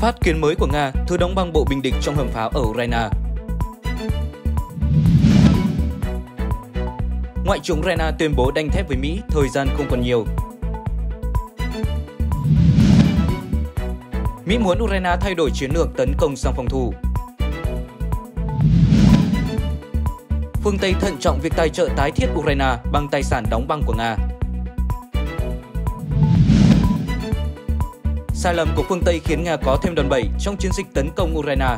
Phát kiến mới của Nga thứ đóng băng bộ binh địch trong hầm pháo ở Ukraine. Ngoại trưởng Ukraine tuyên bố đanh thép với Mỹ, thời gian không còn nhiều. Mỹ muốn Ukraine thay đổi chiến lược tấn công sang phòng thủ. Phương Tây thận trọng việc tài trợ tái thiết Ukraine bằng tài sản đóng băng của Nga. Sai lầm của phương Tây khiến Nga có thêm đòn bẩy trong chiến dịch tấn công Ukraine.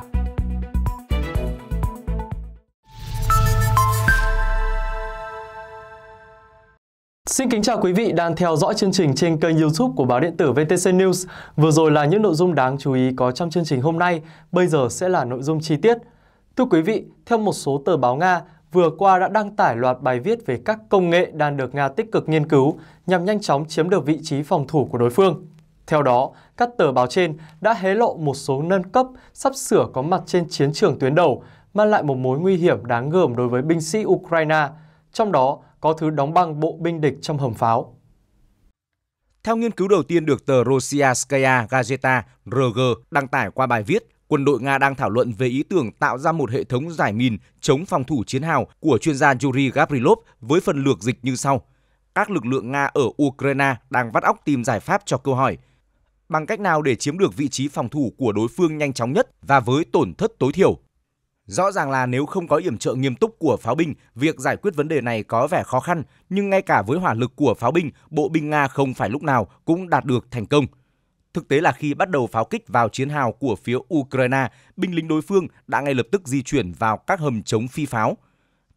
Xin kính chào quý vị đang theo dõi chương trình trên kênh YouTube của báo điện tử VTC News. Vừa rồi là những nội dung đáng chú ý có trong chương trình hôm nay, bây giờ sẽ là nội dung chi tiết. Thưa quý vị, theo một số tờ báo Nga, vừa qua đã đăng tải loạt bài viết về các công nghệ đang được Nga tích cực nghiên cứu nhằm nhanh chóng chiếm được vị trí phòng thủ của đối phương. Theo đó, các tờ báo trên đã hé lộ một số nâng cấp sắp sửa có mặt trên chiến trường tuyến đầu, mang lại một mối nguy hiểm đáng gờm đối với binh sĩ Ukraine, trong đó có thứ đóng băng bộ binh địch trong hầm pháo. Theo nghiên cứu đầu tiên được tờ Rossiya Gazeta RG đăng tải qua bài viết, quân đội Nga đang thảo luận về ý tưởng tạo ra một hệ thống giải mìn chống phòng thủ chiến hào của chuyên gia Yuri Gavrilov với phần lược dịch như sau. Các lực lượng Nga ở Ukraine đang vắt óc tìm giải pháp cho câu hỏi – bằng cách nào để chiếm được vị trí phòng thủ của đối phương nhanh chóng nhất và với tổn thất tối thiểu. Rõ ràng là nếu không có yểm trợ nghiêm túc của pháo binh, việc giải quyết vấn đề này có vẻ khó khăn, nhưng ngay cả với hỏa lực của pháo binh, bộ binh Nga không phải lúc nào cũng đạt được thành công. Thực tế là khi bắt đầu pháo kích vào chiến hào của phía Ukraine, binh lính đối phương đã ngay lập tức di chuyển vào các hầm chống phi pháo.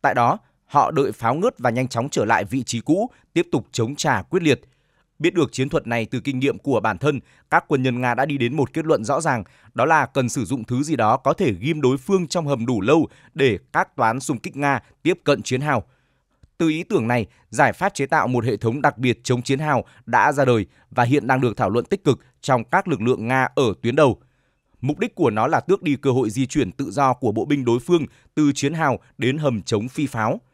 Tại đó, họ đợi pháo ngớt và nhanh chóng trở lại vị trí cũ, tiếp tục chống trả quyết liệt – Biết được chiến thuật này từ kinh nghiệm của bản thân, các quân nhân Nga đã đi đến một kết luận rõ ràng, đó là cần sử dụng thứ gì đó có thể ghim đối phương trong hầm đủ lâu để các toán xung kích Nga tiếp cận chiến hào. Từ ý tưởng này, giải pháp chế tạo một hệ thống đặc biệt chống chiến hào đã ra đời và hiện đang được thảo luận tích cực trong các lực lượng Nga ở tuyến đầu. Mục đích của nó là tước đi cơ hội di chuyển tự do của bộ binh đối phương từ chiến hào đến hầm chống phi pháo –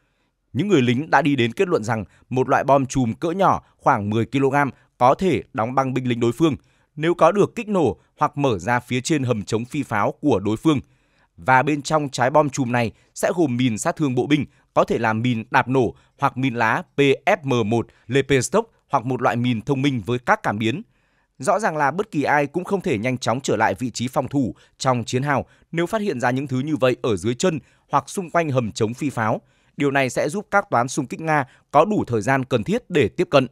những người lính đã đi đến kết luận rằng một loại bom chùm cỡ nhỏ khoảng 10 kg có thể đóng băng binh lính đối phương nếu có được kích nổ hoặc mở ra phía trên hầm chống phi pháo của đối phương. Và bên trong trái bom chùm này sẽ gồm mìn sát thương bộ binh, có thể là mìn đạp nổ hoặc mìn lá PFM1, Lepestop hoặc một loại mìn thông minh với các cảm biến. Rõ ràng là bất kỳ ai cũng không thể nhanh chóng trở lại vị trí phòng thủ trong chiến hào nếu phát hiện ra những thứ như vậy ở dưới chân hoặc xung quanh hầm chống phi pháo – Điều này sẽ giúp các toán xung kích Nga có đủ thời gian cần thiết để tiếp cận.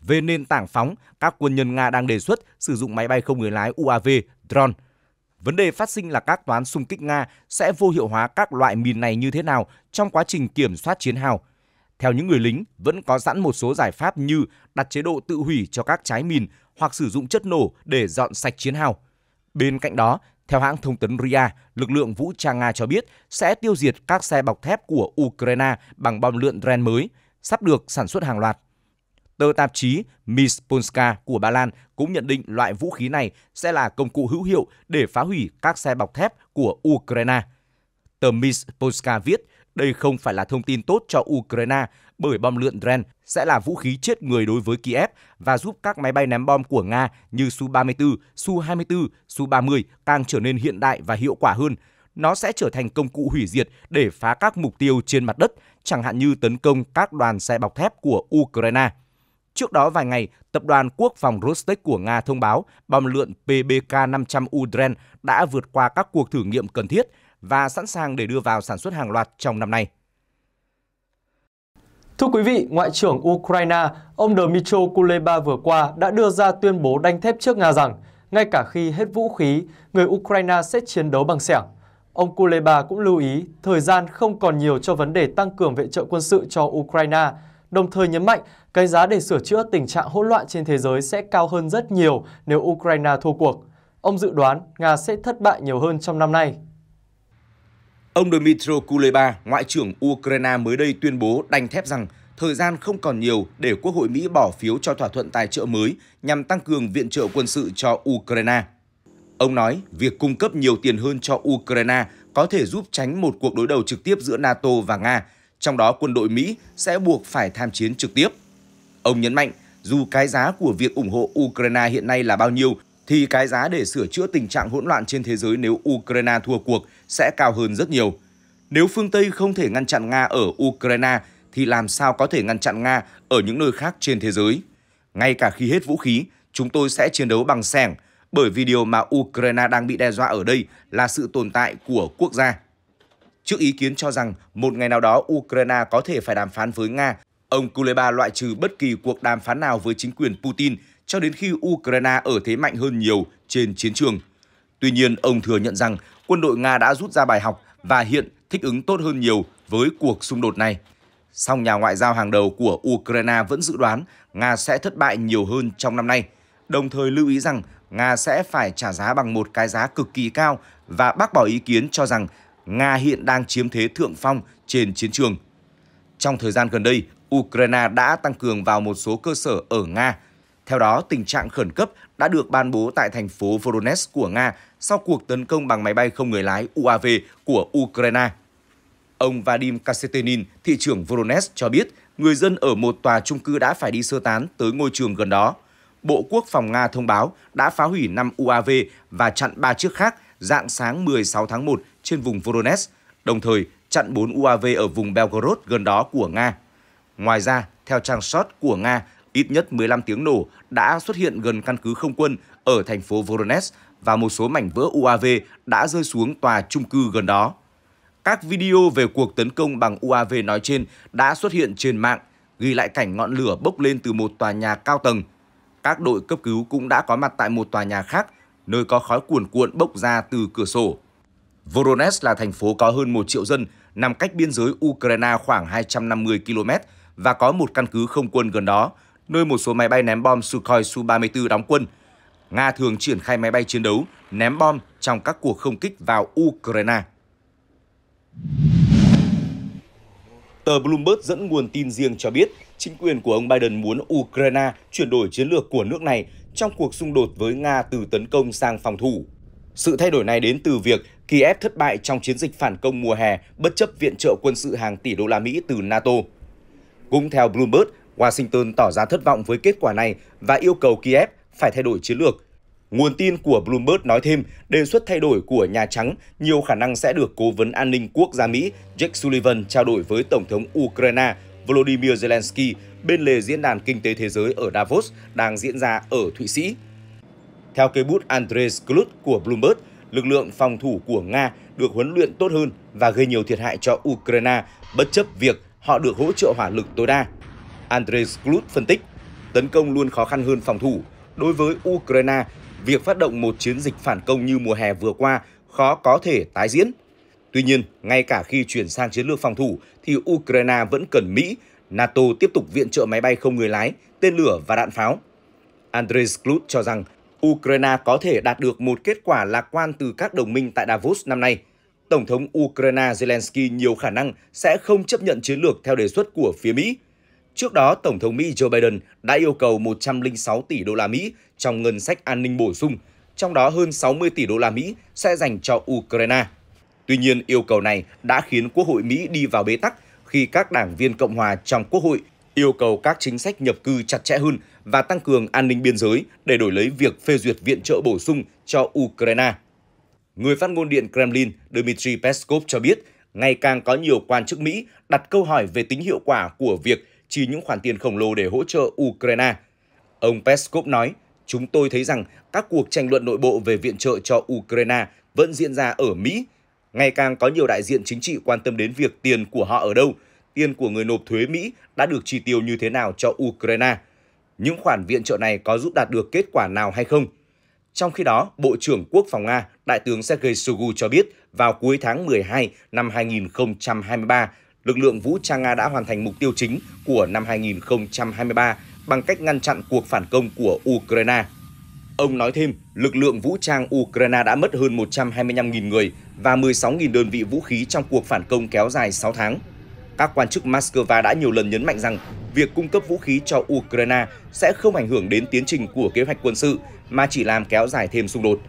Về nền tảng phóng, các quân nhân Nga đang đề xuất sử dụng máy bay không người lái UAV, drone. Vấn đề phát sinh là các toán xung kích Nga sẽ vô hiệu hóa các loại mìn này như thế nào trong quá trình kiểm soát chiến hào. Theo những người lính, vẫn có sẵn một số giải pháp như đặt chế độ tự hủy cho các trái mìn hoặc sử dụng chất nổ để dọn sạch chiến hào. Bên cạnh đó, theo hãng thông tấn RIA, lực lượng vũ trang Nga cho biết sẽ tiêu diệt các xe bọc thép của Ukraine bằng bom lượn Ren mới, sắp được sản xuất hàng loạt. Tờ tạp chí Miss Polska của Ba Lan cũng nhận định loại vũ khí này sẽ là công cụ hữu hiệu để phá hủy các xe bọc thép của Ukraine. Tờ Miss Polska viết, đây không phải là thông tin tốt cho Ukraine bởi bom lượn Dren sẽ là vũ khí chết người đối với Kiev và giúp các máy bay ném bom của Nga như Su-34, Su-24, Su-30 càng trở nên hiện đại và hiệu quả hơn. Nó sẽ trở thành công cụ hủy diệt để phá các mục tiêu trên mặt đất, chẳng hạn như tấn công các đoàn xe bọc thép của Ukraine. Trước đó vài ngày, tập đoàn quốc phòng Rostec của Nga thông báo bom lượn PBK-500 Udren đã vượt qua các cuộc thử nghiệm cần thiết – và sẵn sàng để đưa vào sản xuất hàng loạt trong năm nay. Thưa quý vị, Ngoại trưởng Ukraine, ông Dmytro Kuleba vừa qua đã đưa ra tuyên bố đanh thép trước Nga rằng ngay cả khi hết vũ khí, người Ukraine sẽ chiến đấu bằng sẻng. Ông Kuleba cũng lưu ý thời gian không còn nhiều cho vấn đề tăng cường viện trợ quân sự cho Ukraine, đồng thời nhấn mạnh cái giá để sửa chữa tình trạng hỗn loạn trên thế giới sẽ cao hơn rất nhiều nếu Ukraine thua cuộc. Ông dự đoán Nga sẽ thất bại nhiều hơn trong năm nay. Ông Dmytro Kuleba, Ngoại trưởng Ukraine mới đây tuyên bố đanh thép rằng thời gian không còn nhiều để Quốc hội Mỹ bỏ phiếu cho thỏa thuận tài trợ mới nhằm tăng cường viện trợ quân sự cho Ukraine. Ông nói, việc cung cấp nhiều tiền hơn cho Ukraine có thể giúp tránh một cuộc đối đầu trực tiếp giữa NATO và Nga, trong đó quân đội Mỹ sẽ buộc phải tham chiến trực tiếp. Ông nhấn mạnh, dù cái giá của việc ủng hộ Ukraine hiện nay là bao nhiêu, thì cái giá để sửa chữa tình trạng hỗn loạn trên thế giới nếu Ukraine thua cuộc sẽ cao hơn rất nhiều. Nếu phương Tây không thể ngăn chặn Nga ở Ukraine thì làm sao có thể ngăn chặn Nga ở những nơi khác trên thế giới? Ngay cả khi hết vũ khí, chúng tôi sẽ chiến đấu bằng sẻng bởi vì điều mà Ukraine đang bị đe dọa ở đây là sự tồn tại của quốc gia. Trước ý kiến cho rằng một ngày nào đó Ukraine có thể phải đàm phán với Nga, ông Kuleba loại trừ bất kỳ cuộc đàm phán nào với chính quyền Putin cho đến khi Ukraine ở thế mạnh hơn nhiều trên chiến trường. Tuy nhiên, ông thừa nhận rằng quân đội Nga đã rút ra bài học và hiện thích ứng tốt hơn nhiều với cuộc xung đột này. Song nhà ngoại giao hàng đầu của Ukraine vẫn dự đoán Nga sẽ thất bại nhiều hơn trong năm nay, đồng thời lưu ý rằng Nga sẽ phải trả giá bằng một cái giá cực kỳ cao và bác bỏ ý kiến cho rằng Nga hiện đang chiếm thế thượng phong trên chiến trường. Trong thời gian gần đây, Ukraine đã tăng cường vào một số cơ sở ở Nga theo đó, tình trạng khẩn cấp đã được ban bố tại thành phố Voronezh của Nga sau cuộc tấn công bằng máy bay không người lái UAV của Ukraine. Ông Vadim Kasetenin, thị trưởng Voronezh cho biết người dân ở một tòa trung cư đã phải đi sơ tán tới ngôi trường gần đó. Bộ Quốc phòng Nga thông báo đã phá hủy 5 UAV và chặn 3 chiếc khác dạng sáng 16 tháng 1 trên vùng Voronezh, đồng thời chặn 4 UAV ở vùng Belgorod gần đó của Nga. Ngoài ra, theo trang shot của Nga, Ít nhất 15 tiếng nổ đã xuất hiện gần căn cứ không quân ở thành phố Voronezh và một số mảnh vỡ UAV đã rơi xuống tòa trung cư gần đó. Các video về cuộc tấn công bằng UAV nói trên đã xuất hiện trên mạng, ghi lại cảnh ngọn lửa bốc lên từ một tòa nhà cao tầng. Các đội cấp cứu cũng đã có mặt tại một tòa nhà khác, nơi có khói cuồn cuộn bốc ra từ cửa sổ. Voronezh là thành phố có hơn 1 triệu dân, nằm cách biên giới Ukraine khoảng 250 km và có một căn cứ không quân gần đó, nơi một số máy bay ném bom Sukhoi Su-34 đóng quân. Nga thường triển khai máy bay chiến đấu, ném bom trong các cuộc không kích vào Ukraine. Tờ Bloomberg dẫn nguồn tin riêng cho biết, chính quyền của ông Biden muốn Ukraine chuyển đổi chiến lược của nước này trong cuộc xung đột với Nga từ tấn công sang phòng thủ. Sự thay đổi này đến từ việc Kiev thất bại trong chiến dịch phản công mùa hè bất chấp viện trợ quân sự hàng tỷ đô la Mỹ từ NATO. Cũng theo Bloomberg, Washington tỏ ra thất vọng với kết quả này và yêu cầu Kiev phải thay đổi chiến lược. Nguồn tin của Bloomberg nói thêm, đề xuất thay đổi của Nhà Trắng nhiều khả năng sẽ được Cố vấn An ninh Quốc gia Mỹ Jake Sullivan trao đổi với Tổng thống Ukraine Volodymyr Zelensky bên lề Diễn đàn Kinh tế Thế giới ở Davos đang diễn ra ở Thụy Sĩ. Theo cây bút Andres Klut của Bloomberg, lực lượng phòng thủ của Nga được huấn luyện tốt hơn và gây nhiều thiệt hại cho Ukraine bất chấp việc họ được hỗ trợ hỏa lực tối đa Andres Glut phân tích, tấn công luôn khó khăn hơn phòng thủ. Đối với Ukraine, việc phát động một chiến dịch phản công như mùa hè vừa qua khó có thể tái diễn. Tuy nhiên, ngay cả khi chuyển sang chiến lược phòng thủ thì Ukraine vẫn cần Mỹ, NATO tiếp tục viện trợ máy bay không người lái, tên lửa và đạn pháo. Andres Glut cho rằng Ukraine có thể đạt được một kết quả lạc quan từ các đồng minh tại Davos năm nay. Tổng thống Ukraine Zelensky nhiều khả năng sẽ không chấp nhận chiến lược theo đề xuất của phía Mỹ. Trước đó, Tổng thống Mỹ Joe Biden đã yêu cầu 106 tỷ đô la Mỹ trong ngân sách an ninh bổ sung, trong đó hơn 60 tỷ đô la Mỹ sẽ dành cho Ukraine. Tuy nhiên, yêu cầu này đã khiến Quốc hội Mỹ đi vào bế tắc khi các đảng viên Cộng hòa trong Quốc hội yêu cầu các chính sách nhập cư chặt chẽ hơn và tăng cường an ninh biên giới để đổi lấy việc phê duyệt viện trợ bổ sung cho Ukraine. Người phát ngôn Điện Kremlin Dmitry Peskov cho biết, ngày càng có nhiều quan chức Mỹ đặt câu hỏi về tính hiệu quả của việc chi những khoản tiền khổng lồ để hỗ trợ Ukraine. Ông Peskov nói, chúng tôi thấy rằng các cuộc tranh luận nội bộ về viện trợ cho Ukraine vẫn diễn ra ở Mỹ. Ngày càng có nhiều đại diện chính trị quan tâm đến việc tiền của họ ở đâu, tiền của người nộp thuế Mỹ đã được chi tiêu như thế nào cho Ukraine. Những khoản viện trợ này có giúp đạt được kết quả nào hay không? Trong khi đó, Bộ trưởng Quốc phòng Nga, Đại tướng Sergei Shoigu cho biết vào cuối tháng 12 năm 2023, lực lượng vũ trang Nga đã hoàn thành mục tiêu chính của năm 2023 bằng cách ngăn chặn cuộc phản công của Ukraine. Ông nói thêm, lực lượng vũ trang Ukraine đã mất hơn 125.000 người và 16.000 đơn vị vũ khí trong cuộc phản công kéo dài 6 tháng. Các quan chức Moscow đã nhiều lần nhấn mạnh rằng việc cung cấp vũ khí cho Ukraine sẽ không ảnh hưởng đến tiến trình của kế hoạch quân sự mà chỉ làm kéo dài thêm xung đột.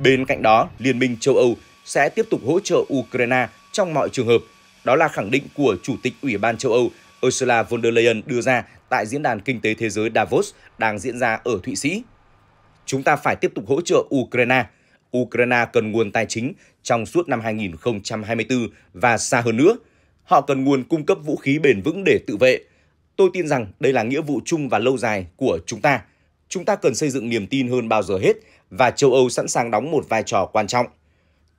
Bên cạnh đó, Liên minh châu Âu sẽ tiếp tục hỗ trợ Ukraine trong mọi trường hợp đó là khẳng định của Chủ tịch Ủy ban châu Âu Ursula von der Leyen đưa ra tại Diễn đàn Kinh tế Thế giới Davos đang diễn ra ở Thụy Sĩ. Chúng ta phải tiếp tục hỗ trợ Ukraine. Ukraine cần nguồn tài chính trong suốt năm 2024 và xa hơn nữa. Họ cần nguồn cung cấp vũ khí bền vững để tự vệ. Tôi tin rằng đây là nghĩa vụ chung và lâu dài của chúng ta. Chúng ta cần xây dựng niềm tin hơn bao giờ hết và châu Âu sẵn sàng đóng một vai trò quan trọng.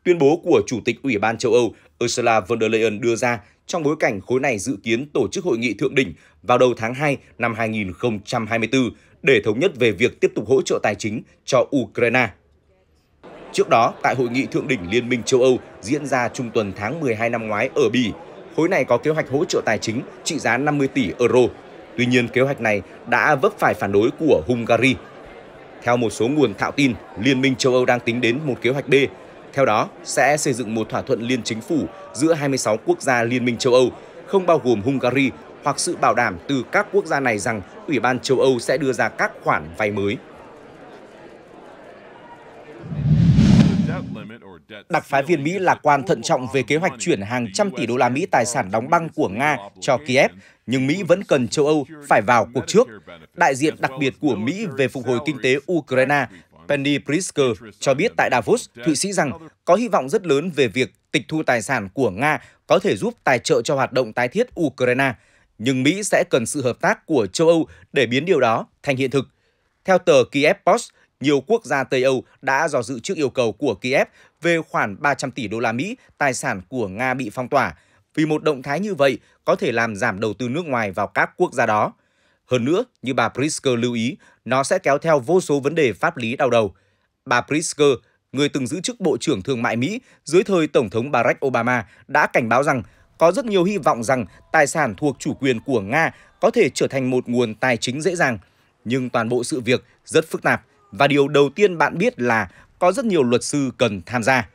Tuyên bố của Chủ tịch Ủy ban châu Âu Ursula von der Leyen đưa ra trong bối cảnh khối này dự kiến tổ chức hội nghị thượng đỉnh vào đầu tháng 2 năm 2024 để thống nhất về việc tiếp tục hỗ trợ tài chính cho Ukraine. Trước đó, tại hội nghị thượng đỉnh Liên minh châu Âu diễn ra trung tuần tháng 12 năm ngoái ở Bỉ, khối này có kế hoạch hỗ trợ tài chính trị giá 50 tỷ euro. Tuy nhiên, kế hoạch này đã vấp phải phản đối của Hungary. Theo một số nguồn thạo tin, Liên minh châu Âu đang tính đến một kế hoạch B theo đó, sẽ xây dựng một thỏa thuận liên chính phủ giữa 26 quốc gia Liên minh châu Âu, không bao gồm Hungary hoặc sự bảo đảm từ các quốc gia này rằng Ủy ban châu Âu sẽ đưa ra các khoản vay mới. Đặc phái viên Mỹ lạc quan thận trọng về kế hoạch chuyển hàng trăm tỷ đô la Mỹ tài sản đóng băng của Nga cho Kiev, nhưng Mỹ vẫn cần châu Âu phải vào cuộc trước. Đại diện đặc biệt của Mỹ về phục hồi kinh tế Ukraine Penny Pritzker cho biết tại Davos, Thụy Sĩ rằng có hy vọng rất lớn về việc tịch thu tài sản của Nga có thể giúp tài trợ cho hoạt động tái thiết Ukraine, nhưng Mỹ sẽ cần sự hợp tác của châu Âu để biến điều đó thành hiện thực. Theo tờ Kiev Post, nhiều quốc gia Tây Âu đã dò dự trước yêu cầu của Kiev về khoản 300 tỷ đô la Mỹ tài sản của Nga bị phong tỏa, vì một động thái như vậy có thể làm giảm đầu tư nước ngoài vào các quốc gia đó. Hơn nữa, như bà Prisker lưu ý, nó sẽ kéo theo vô số vấn đề pháp lý đau đầu. Bà Prisker, người từng giữ chức Bộ trưởng Thương mại Mỹ dưới thời Tổng thống Barack Obama, đã cảnh báo rằng có rất nhiều hy vọng rằng tài sản thuộc chủ quyền của Nga có thể trở thành một nguồn tài chính dễ dàng. Nhưng toàn bộ sự việc rất phức tạp và điều đầu tiên bạn biết là có rất nhiều luật sư cần tham gia.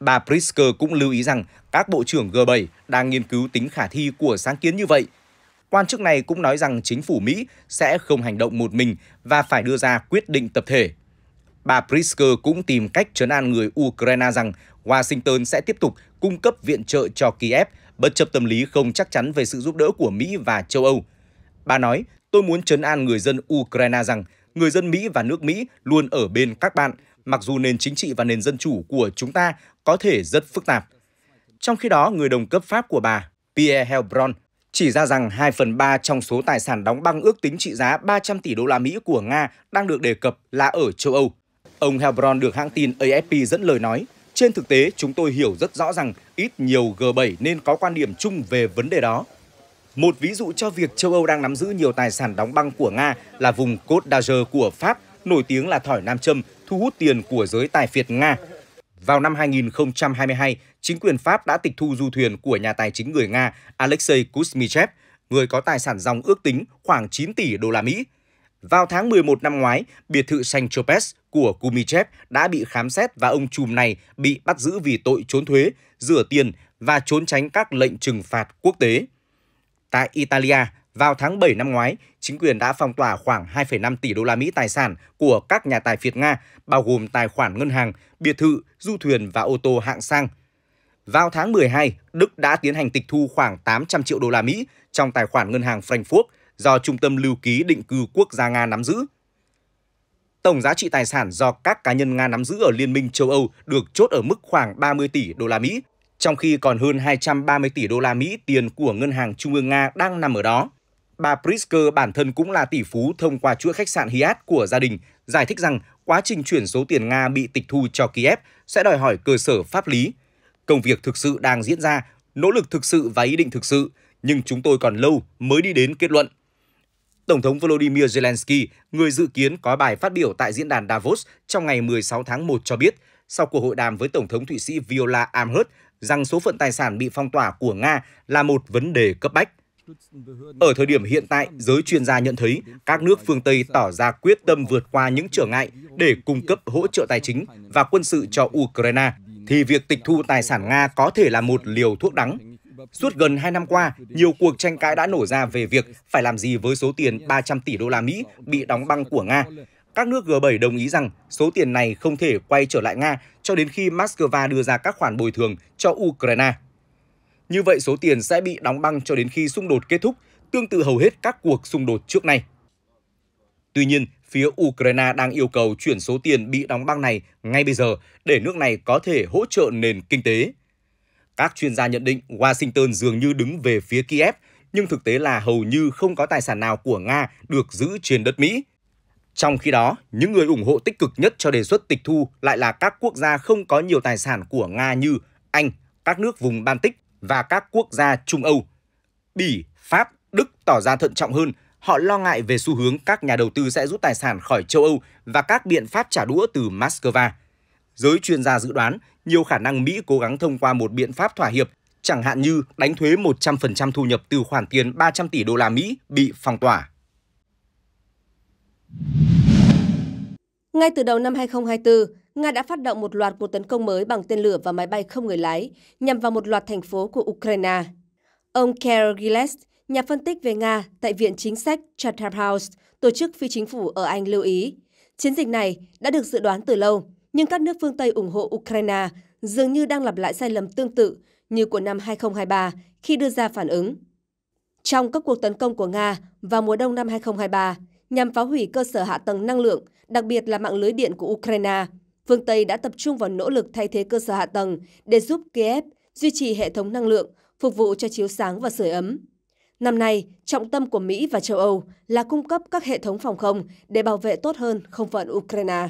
Bà Prisker cũng lưu ý rằng các bộ trưởng G7 đang nghiên cứu tính khả thi của sáng kiến như vậy – Quan chức này cũng nói rằng chính phủ Mỹ sẽ không hành động một mình và phải đưa ra quyết định tập thể. Bà Prisker cũng tìm cách trấn an người Ukraine rằng Washington sẽ tiếp tục cung cấp viện trợ cho Kiev, bất chấp tâm lý không chắc chắn về sự giúp đỡ của Mỹ và châu Âu. Bà nói, tôi muốn trấn an người dân Ukraine rằng người dân Mỹ và nước Mỹ luôn ở bên các bạn, mặc dù nền chính trị và nền dân chủ của chúng ta có thể rất phức tạp. Trong khi đó, người đồng cấp Pháp của bà, Pierre Helbron, chỉ ra rằng 2 phần 3 trong số tài sản đóng băng ước tính trị giá 300 tỷ đô la Mỹ của Nga đang được đề cập là ở châu Âu. Ông Hebron được hãng tin AFP dẫn lời nói, trên thực tế chúng tôi hiểu rất rõ rằng ít nhiều G7 nên có quan điểm chung về vấn đề đó. Một ví dụ cho việc châu Âu đang nắm giữ nhiều tài sản đóng băng của Nga là vùng Côte d'Azur của Pháp, nổi tiếng là thỏi nam châm, thu hút tiền của giới tài phiệt Nga vào năm 2022, chính quyền Pháp đã tịch thu du thuyền của nhà tài chính người Nga Alexei Kuzmichev, người có tài sản dòng ước tính khoảng 9 tỷ đô la Mỹ. Vào tháng 11 năm ngoái, biệt thự Saint Tropez của Kuzmichev đã bị khám xét và ông chùm này bị bắt giữ vì tội trốn thuế, rửa tiền và trốn tránh các lệnh trừng phạt quốc tế. Tại Italia, vào tháng 7 năm ngoái, chính quyền đã phong tỏa khoảng 2,5 tỷ đô la Mỹ tài sản của các nhà tài phiệt Nga, bao gồm tài khoản ngân hàng, biệt thự, du thuyền và ô tô hạng sang. Vào tháng 12, Đức đã tiến hành tịch thu khoảng 800 triệu đô la Mỹ trong tài khoản ngân hàng Frankfurt do Trung tâm Lưu ký Định cư Quốc gia Nga nắm giữ. Tổng giá trị tài sản do các cá nhân Nga nắm giữ ở Liên minh châu Âu được chốt ở mức khoảng 30 tỷ đô la Mỹ, trong khi còn hơn 230 tỷ đô la Mỹ tiền của Ngân hàng Trung ương Nga đang nằm ở đó. Bà Prisker bản thân cũng là tỷ phú thông qua chuỗi khách sạn Hyatt của gia đình, giải thích rằng quá trình chuyển số tiền Nga bị tịch thu cho Kiev sẽ đòi hỏi cơ sở pháp lý. Công việc thực sự đang diễn ra, nỗ lực thực sự và ý định thực sự, nhưng chúng tôi còn lâu mới đi đến kết luận. Tổng thống Volodymyr Zelensky, người dự kiến có bài phát biểu tại diễn đàn Davos trong ngày 16 tháng 1 cho biết, sau cuộc hội đàm với Tổng thống Thụy Sĩ Viola Amherst, rằng số phận tài sản bị phong tỏa của Nga là một vấn đề cấp bách. Ở thời điểm hiện tại, giới chuyên gia nhận thấy các nước phương Tây tỏ ra quyết tâm vượt qua những trở ngại để cung cấp hỗ trợ tài chính và quân sự cho Ukraine, thì việc tịch thu tài sản Nga có thể là một liều thuốc đắng. Suốt gần hai năm qua, nhiều cuộc tranh cãi đã nổ ra về việc phải làm gì với số tiền 300 tỷ đô la Mỹ bị đóng băng của Nga. Các nước G7 đồng ý rằng số tiền này không thể quay trở lại Nga cho đến khi Moscow đưa ra các khoản bồi thường cho Ukraine. Như vậy số tiền sẽ bị đóng băng cho đến khi xung đột kết thúc, tương tự hầu hết các cuộc xung đột trước nay. Tuy nhiên, phía Ukraine đang yêu cầu chuyển số tiền bị đóng băng này ngay bây giờ để nước này có thể hỗ trợ nền kinh tế. Các chuyên gia nhận định Washington dường như đứng về phía Kiev, nhưng thực tế là hầu như không có tài sản nào của Nga được giữ trên đất Mỹ. Trong khi đó, những người ủng hộ tích cực nhất cho đề xuất tịch thu lại là các quốc gia không có nhiều tài sản của Nga như Anh, các nước vùng Baltic, và các quốc gia Trung Âu. Bỉ, Pháp, Đức tỏ ra thận trọng hơn, họ lo ngại về xu hướng các nhà đầu tư sẽ rút tài sản khỏi châu Âu và các biện pháp trả đũa từ Moscow. Giới chuyên gia dự đoán nhiều khả năng Mỹ cố gắng thông qua một biện pháp thỏa hiệp, chẳng hạn như đánh thuế 100% thu nhập từ khoản tiền 300 tỷ đô la Mỹ bị phong tỏa. Ngay từ đầu năm 2024, Nga đã phát động một loạt cuộc tấn công mới bằng tên lửa và máy bay không người lái nhằm vào một loạt thành phố của Ukraine. Ông Carol Gilles, nhà phân tích về Nga tại Viện Chính sách Chatham House, tổ chức phi chính phủ ở Anh lưu ý, chiến dịch này đã được dự đoán từ lâu, nhưng các nước phương Tây ủng hộ Ukraine dường như đang lặp lại sai lầm tương tự như của năm 2023 khi đưa ra phản ứng. Trong các cuộc tấn công của Nga vào mùa đông năm 2023 nhằm phá hủy cơ sở hạ tầng năng lượng, đặc biệt là mạng lưới điện của Ukraine – phương Tây đã tập trung vào nỗ lực thay thế cơ sở hạ tầng để giúp Kiev duy trì hệ thống năng lượng, phục vụ cho chiếu sáng và sưởi ấm. Năm nay, trọng tâm của Mỹ và châu Âu là cung cấp các hệ thống phòng không để bảo vệ tốt hơn không phận Ukraine.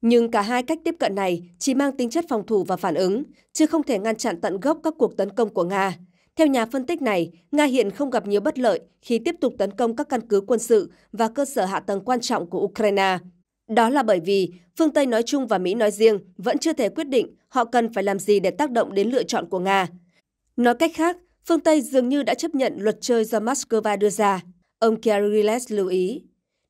Nhưng cả hai cách tiếp cận này chỉ mang tính chất phòng thủ và phản ứng, chứ không thể ngăn chặn tận gốc các cuộc tấn công của Nga. Theo nhà phân tích này, Nga hiện không gặp nhiều bất lợi khi tiếp tục tấn công các căn cứ quân sự và cơ sở hạ tầng quan trọng của Ukraine – đó là bởi vì phương Tây nói chung và Mỹ nói riêng vẫn chưa thể quyết định họ cần phải làm gì để tác động đến lựa chọn của Nga. Nói cách khác, phương Tây dường như đã chấp nhận luật chơi do Moscow đưa ra, ông Kyrilles lưu ý.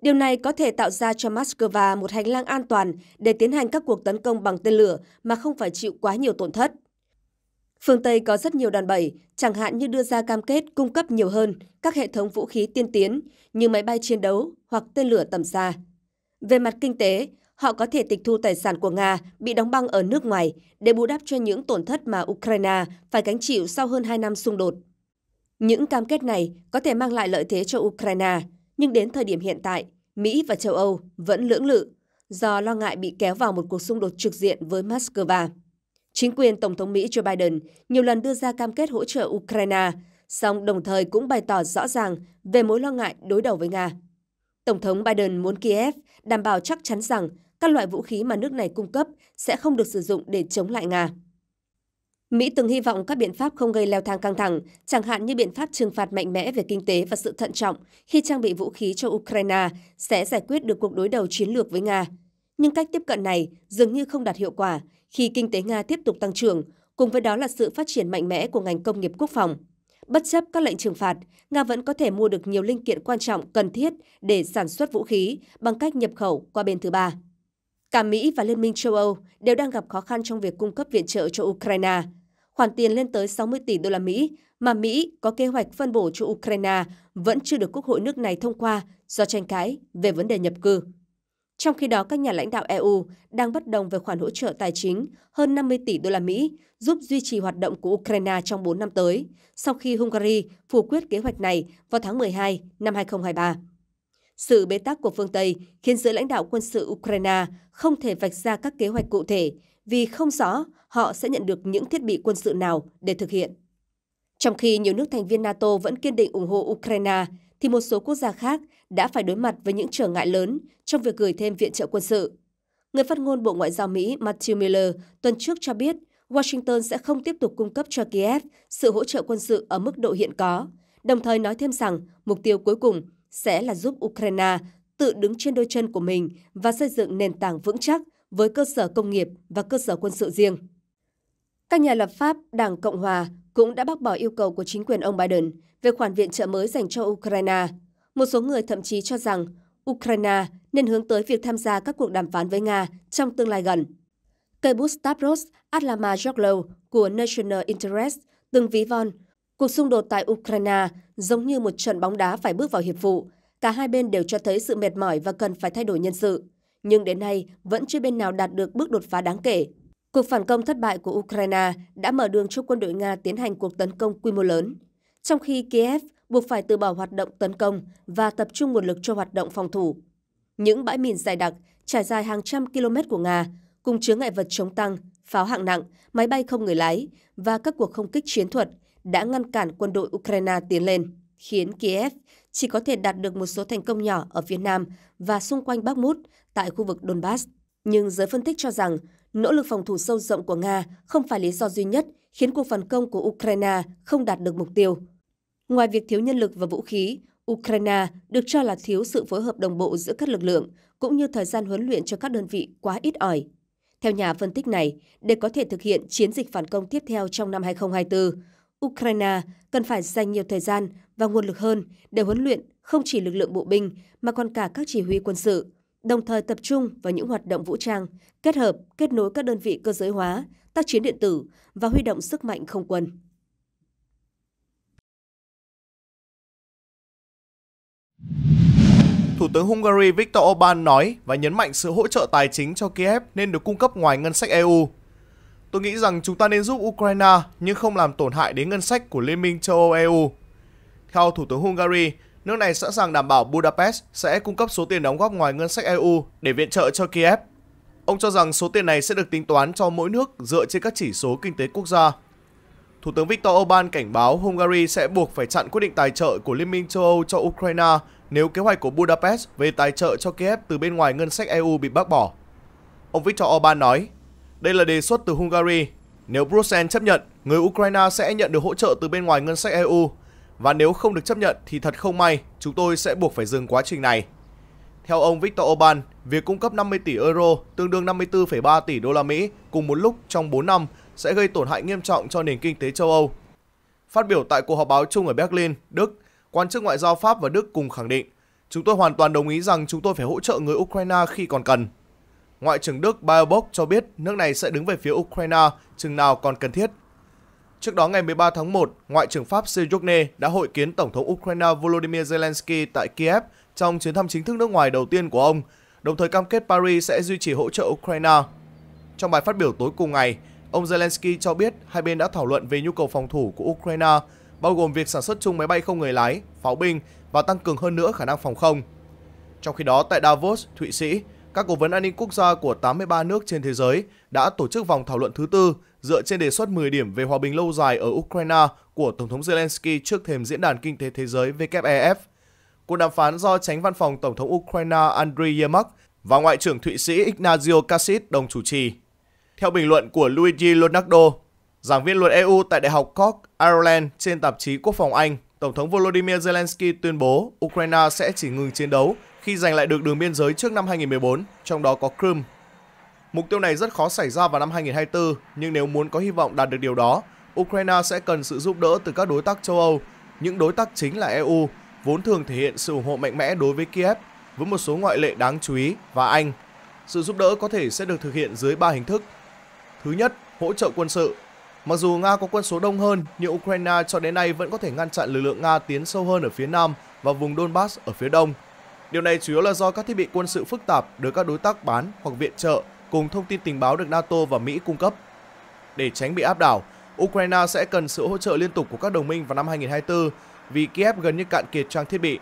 Điều này có thể tạo ra cho Moscow một hành lang an toàn để tiến hành các cuộc tấn công bằng tên lửa mà không phải chịu quá nhiều tổn thất. Phương Tây có rất nhiều đòn bẩy, chẳng hạn như đưa ra cam kết cung cấp nhiều hơn các hệ thống vũ khí tiên tiến như máy bay chiến đấu hoặc tên lửa tầm xa. Về mặt kinh tế, họ có thể tịch thu tài sản của Nga bị đóng băng ở nước ngoài để bù đắp cho những tổn thất mà Ukraine phải gánh chịu sau hơn 2 năm xung đột. Những cam kết này có thể mang lại lợi thế cho Ukraine, nhưng đến thời điểm hiện tại, Mỹ và châu Âu vẫn lưỡng lự do lo ngại bị kéo vào một cuộc xung đột trực diện với Moscow. Chính quyền Tổng thống Mỹ Joe Biden nhiều lần đưa ra cam kết hỗ trợ Ukraine, song đồng thời cũng bày tỏ rõ ràng về mối lo ngại đối đầu với Nga. Tổng thống Biden muốn Kiev đảm bảo chắc chắn rằng các loại vũ khí mà nước này cung cấp sẽ không được sử dụng để chống lại Nga. Mỹ từng hy vọng các biện pháp không gây leo thang căng thẳng, chẳng hạn như biện pháp trừng phạt mạnh mẽ về kinh tế và sự thận trọng khi trang bị vũ khí cho Ukraine sẽ giải quyết được cuộc đối đầu chiến lược với Nga. Nhưng cách tiếp cận này dường như không đạt hiệu quả khi kinh tế Nga tiếp tục tăng trưởng, cùng với đó là sự phát triển mạnh mẽ của ngành công nghiệp quốc phòng. Bất chấp các lệnh trừng phạt, Nga vẫn có thể mua được nhiều linh kiện quan trọng cần thiết để sản xuất vũ khí bằng cách nhập khẩu qua bên thứ ba. Cả Mỹ và Liên minh châu Âu đều đang gặp khó khăn trong việc cung cấp viện trợ cho Ukraine. Khoản tiền lên tới 60 tỷ đô la Mỹ mà Mỹ có kế hoạch phân bổ cho Ukraine vẫn chưa được Quốc hội nước này thông qua do tranh cãi về vấn đề nhập cư. Trong khi đó, các nhà lãnh đạo EU đang bất đồng về khoản hỗ trợ tài chính hơn 50 tỷ đô la Mỹ giúp duy trì hoạt động của Ukraine trong 4 năm tới, sau khi Hungary phủ quyết kế hoạch này vào tháng 12 năm 2023. Sự bế tắc của phương Tây khiến giới lãnh đạo quân sự Ukraine không thể vạch ra các kế hoạch cụ thể vì không rõ họ sẽ nhận được những thiết bị quân sự nào để thực hiện. Trong khi nhiều nước thành viên NATO vẫn kiên định ủng hộ Ukraine, thì một số quốc gia khác đã phải đối mặt với những trở ngại lớn trong việc gửi thêm viện trợ quân sự. Người phát ngôn Bộ Ngoại giao Mỹ Matthew Miller tuần trước cho biết Washington sẽ không tiếp tục cung cấp cho Kiev sự hỗ trợ quân sự ở mức độ hiện có, đồng thời nói thêm rằng mục tiêu cuối cùng sẽ là giúp Ukraine tự đứng trên đôi chân của mình và xây dựng nền tảng vững chắc với cơ sở công nghiệp và cơ sở quân sự riêng. Các nhà lập pháp Đảng Cộng Hòa cũng đã bác bỏ yêu cầu của chính quyền ông Biden về khoản viện trợ mới dành cho Ukraine – một số người thậm chí cho rằng Ukraine nên hướng tới việc tham gia các cuộc đàm phán với Nga trong tương lai gần. Kebus Stavros Adlamajoglu của National Interest từng ví von, cuộc xung đột tại Ukraine giống như một trận bóng đá phải bước vào hiệp vụ. Cả hai bên đều cho thấy sự mệt mỏi và cần phải thay đổi nhân sự. Nhưng đến nay, vẫn chưa bên nào đạt được bước đột phá đáng kể. Cuộc phản công thất bại của Ukraine đã mở đường cho quân đội Nga tiến hành cuộc tấn công quy mô lớn. Trong khi Kiev buộc phải từ bỏ hoạt động tấn công và tập trung nguồn lực cho hoạt động phòng thủ. Những bãi mìn dày đặc trải dài hàng trăm km của Nga cùng chứa ngại vật chống tăng, pháo hạng nặng, máy bay không người lái và các cuộc không kích chiến thuật đã ngăn cản quân đội Ukraine tiến lên, khiến Kiev chỉ có thể đạt được một số thành công nhỏ ở phía nam và xung quanh bắc mút tại khu vực Donbass. Nhưng giới phân tích cho rằng nỗ lực phòng thủ sâu rộng của Nga không phải lý do duy nhất khiến cuộc phản công của Ukraine không đạt được mục tiêu. Ngoài việc thiếu nhân lực và vũ khí, Ukraine được cho là thiếu sự phối hợp đồng bộ giữa các lực lượng, cũng như thời gian huấn luyện cho các đơn vị quá ít ỏi. Theo nhà phân tích này, để có thể thực hiện chiến dịch phản công tiếp theo trong năm 2024, Ukraine cần phải dành nhiều thời gian và nguồn lực hơn để huấn luyện không chỉ lực lượng bộ binh mà còn cả các chỉ huy quân sự, đồng thời tập trung vào những hoạt động vũ trang, kết hợp, kết nối các đơn vị cơ giới hóa, tác chiến điện tử và huy động sức mạnh không quân. Thủ tướng Hungary Viktor Orbán nói và nhấn mạnh sự hỗ trợ tài chính cho Kiev nên được cung cấp ngoài ngân sách EU. Tôi nghĩ rằng chúng ta nên giúp Ukraine nhưng không làm tổn hại đến ngân sách của Liên minh châu Âu EU. Theo Thủ tướng Hungary, nước này sẵn sàng đảm bảo Budapest sẽ cung cấp số tiền đóng góp ngoài ngân sách EU để viện trợ cho Kiev. Ông cho rằng số tiền này sẽ được tính toán cho mỗi nước dựa trên các chỉ số kinh tế quốc gia. Thủ tướng Viktor Orbán cảnh báo Hungary sẽ buộc phải chặn quyết định tài trợ của Liên minh châu Âu cho Ukraine nếu kế hoạch của Budapest về tài trợ cho Kiev từ bên ngoài ngân sách EU bị bác bỏ. Ông Viktor Orbán nói, đây là đề xuất từ Hungary. Nếu Bruxelles chấp nhận, người Ukraine sẽ nhận được hỗ trợ từ bên ngoài ngân sách EU. Và nếu không được chấp nhận thì thật không may, chúng tôi sẽ buộc phải dừng quá trình này. Theo ông Viktor Orbán, việc cung cấp 50 tỷ euro tương đương 54,3 tỷ đô la Mỹ cùng một lúc trong 4 năm sẽ gây tổn hại nghiêm trọng cho nền kinh tế châu Âu. Phát biểu tại cuộc họp báo chung ở Berlin, Đức, quan chức ngoại giao Pháp và Đức cùng khẳng định, chúng tôi hoàn toàn đồng ý rằng chúng tôi phải hỗ trợ người Ukraine khi còn cần. Ngoại trưởng Đức Baerbock cho biết nước này sẽ đứng về phía Ukraine chừng nào còn cần thiết. Trước đó ngày 13 tháng 1, Ngoại trưởng Pháp Sejourne đã hội kiến Tổng thống Ukraine Volodymyr Zelensky tại Kiev trong chuyến thăm chính thức nước ngoài đầu tiên của ông, đồng thời cam kết Paris sẽ duy trì hỗ trợ Ukraine. Trong bài phát biểu tối cùng ngày, ông Zelensky cho biết hai bên đã thảo luận về nhu cầu phòng thủ của Ukraine bao gồm việc sản xuất chung máy bay không người lái, pháo binh và tăng cường hơn nữa khả năng phòng không. Trong khi đó, tại Davos, Thụy Sĩ, các cố vấn an ninh quốc gia của 83 nước trên thế giới đã tổ chức vòng thảo luận thứ tư dựa trên đề xuất 10 điểm về hòa bình lâu dài ở Ukraine của Tổng thống Zelensky trước thềm Diễn đàn Kinh tế Thế giới WEF. Cuộc đàm phán do tránh văn phòng Tổng thống Ukraine Andriy Yermak và Ngoại trưởng Thụy Sĩ Ignazio Kasich đồng chủ trì. Theo bình luận của Luigi Leonardo, giảng viên luật EU tại Đại học Cork, Ireland trên tạp chí Quốc phòng Anh, Tổng thống Volodymyr Zelensky tuyên bố Ukraine sẽ chỉ ngừng chiến đấu khi giành lại được đường biên giới trước năm 2014, trong đó có Crimea. Mục tiêu này rất khó xảy ra vào năm 2024, nhưng nếu muốn có hy vọng đạt được điều đó, Ukraine sẽ cần sự giúp đỡ từ các đối tác châu Âu, những đối tác chính là EU, vốn thường thể hiện sự ủng hộ mạnh mẽ đối với Kiev, với một số ngoại lệ đáng chú ý và Anh. Sự giúp đỡ có thể sẽ được thực hiện dưới 3 hình thức. Thứ nhất, hỗ trợ quân sự, Mặc dù Nga có quân số đông hơn, nhưng Ukraine cho đến nay vẫn có thể ngăn chặn lực lượng Nga tiến sâu hơn ở phía nam và vùng Donbass ở phía đông. Điều này chủ yếu là do các thiết bị quân sự phức tạp được các đối tác bán hoặc viện trợ cùng thông tin tình báo được NATO và Mỹ cung cấp. Để tránh bị áp đảo, Ukraine sẽ cần sự hỗ trợ liên tục của các đồng minh vào năm 2024 vì Kiev gần như cạn kiệt trang thiết bị.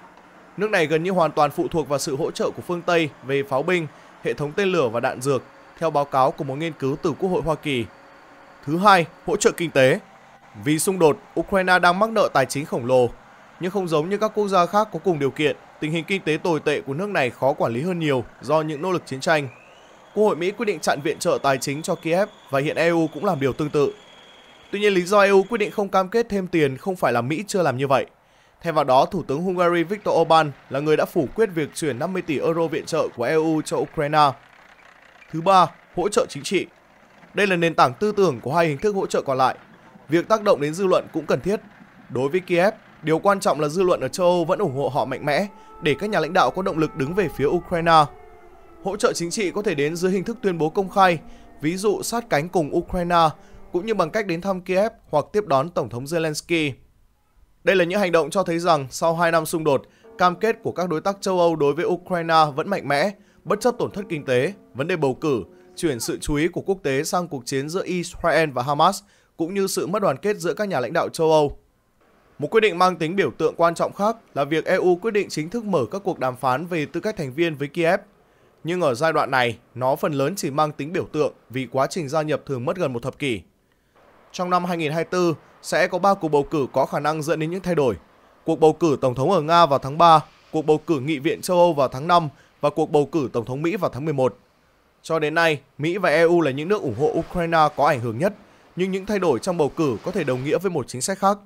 Nước này gần như hoàn toàn phụ thuộc vào sự hỗ trợ của phương Tây về pháo binh, hệ thống tên lửa và đạn dược, theo báo cáo của một nghiên cứu từ Quốc hội Hoa Kỳ Thứ hai, hỗ trợ kinh tế. Vì xung đột, Ukraine đang mắc nợ tài chính khổng lồ, nhưng không giống như các quốc gia khác có cùng điều kiện, tình hình kinh tế tồi tệ của nước này khó quản lý hơn nhiều do những nỗ lực chiến tranh. Quốc hội Mỹ quyết định chặn viện trợ tài chính cho Kiev và hiện EU cũng làm điều tương tự. Tuy nhiên lý do EU quyết định không cam kết thêm tiền không phải là Mỹ chưa làm như vậy. Thay vào đó, Thủ tướng Hungary Viktor Orbán là người đã phủ quyết việc chuyển 50 tỷ euro viện trợ của EU cho Ukraine. Thứ ba, hỗ trợ chính trị. Đây là nền tảng tư tưởng của hai hình thức hỗ trợ còn lại. Việc tác động đến dư luận cũng cần thiết. Đối với Kiev, điều quan trọng là dư luận ở châu Âu vẫn ủng hộ họ mạnh mẽ để các nhà lãnh đạo có động lực đứng về phía Ukraine. Hỗ trợ chính trị có thể đến dưới hình thức tuyên bố công khai, ví dụ sát cánh cùng Ukraine, cũng như bằng cách đến thăm Kiev hoặc tiếp đón Tổng thống Zelensky. Đây là những hành động cho thấy rằng sau 2 năm xung đột, cam kết của các đối tác châu Âu đối với Ukraine vẫn mạnh mẽ, bất chấp tổn thất kinh tế, vấn đề bầu cử, chuyển sự chú ý của quốc tế sang cuộc chiến giữa Israel và Hamas cũng như sự mất đoàn kết giữa các nhà lãnh đạo châu Âu. Một quyết định mang tính biểu tượng quan trọng khác là việc EU quyết định chính thức mở các cuộc đàm phán về tư cách thành viên với Kiev. Nhưng ở giai đoạn này, nó phần lớn chỉ mang tính biểu tượng vì quá trình gia nhập thường mất gần một thập kỷ. Trong năm 2024, sẽ có 3 cuộc bầu cử có khả năng dẫn đến những thay đổi. Cuộc bầu cử Tổng thống ở Nga vào tháng 3, cuộc bầu cử Nghị viện châu Âu vào tháng 5 và cuộc bầu cử Tổng thống Mỹ vào tháng 11. Cho đến nay, Mỹ và EU là những nước ủng hộ Ukraine có ảnh hưởng nhất, nhưng những thay đổi trong bầu cử có thể đồng nghĩa với một chính sách khác.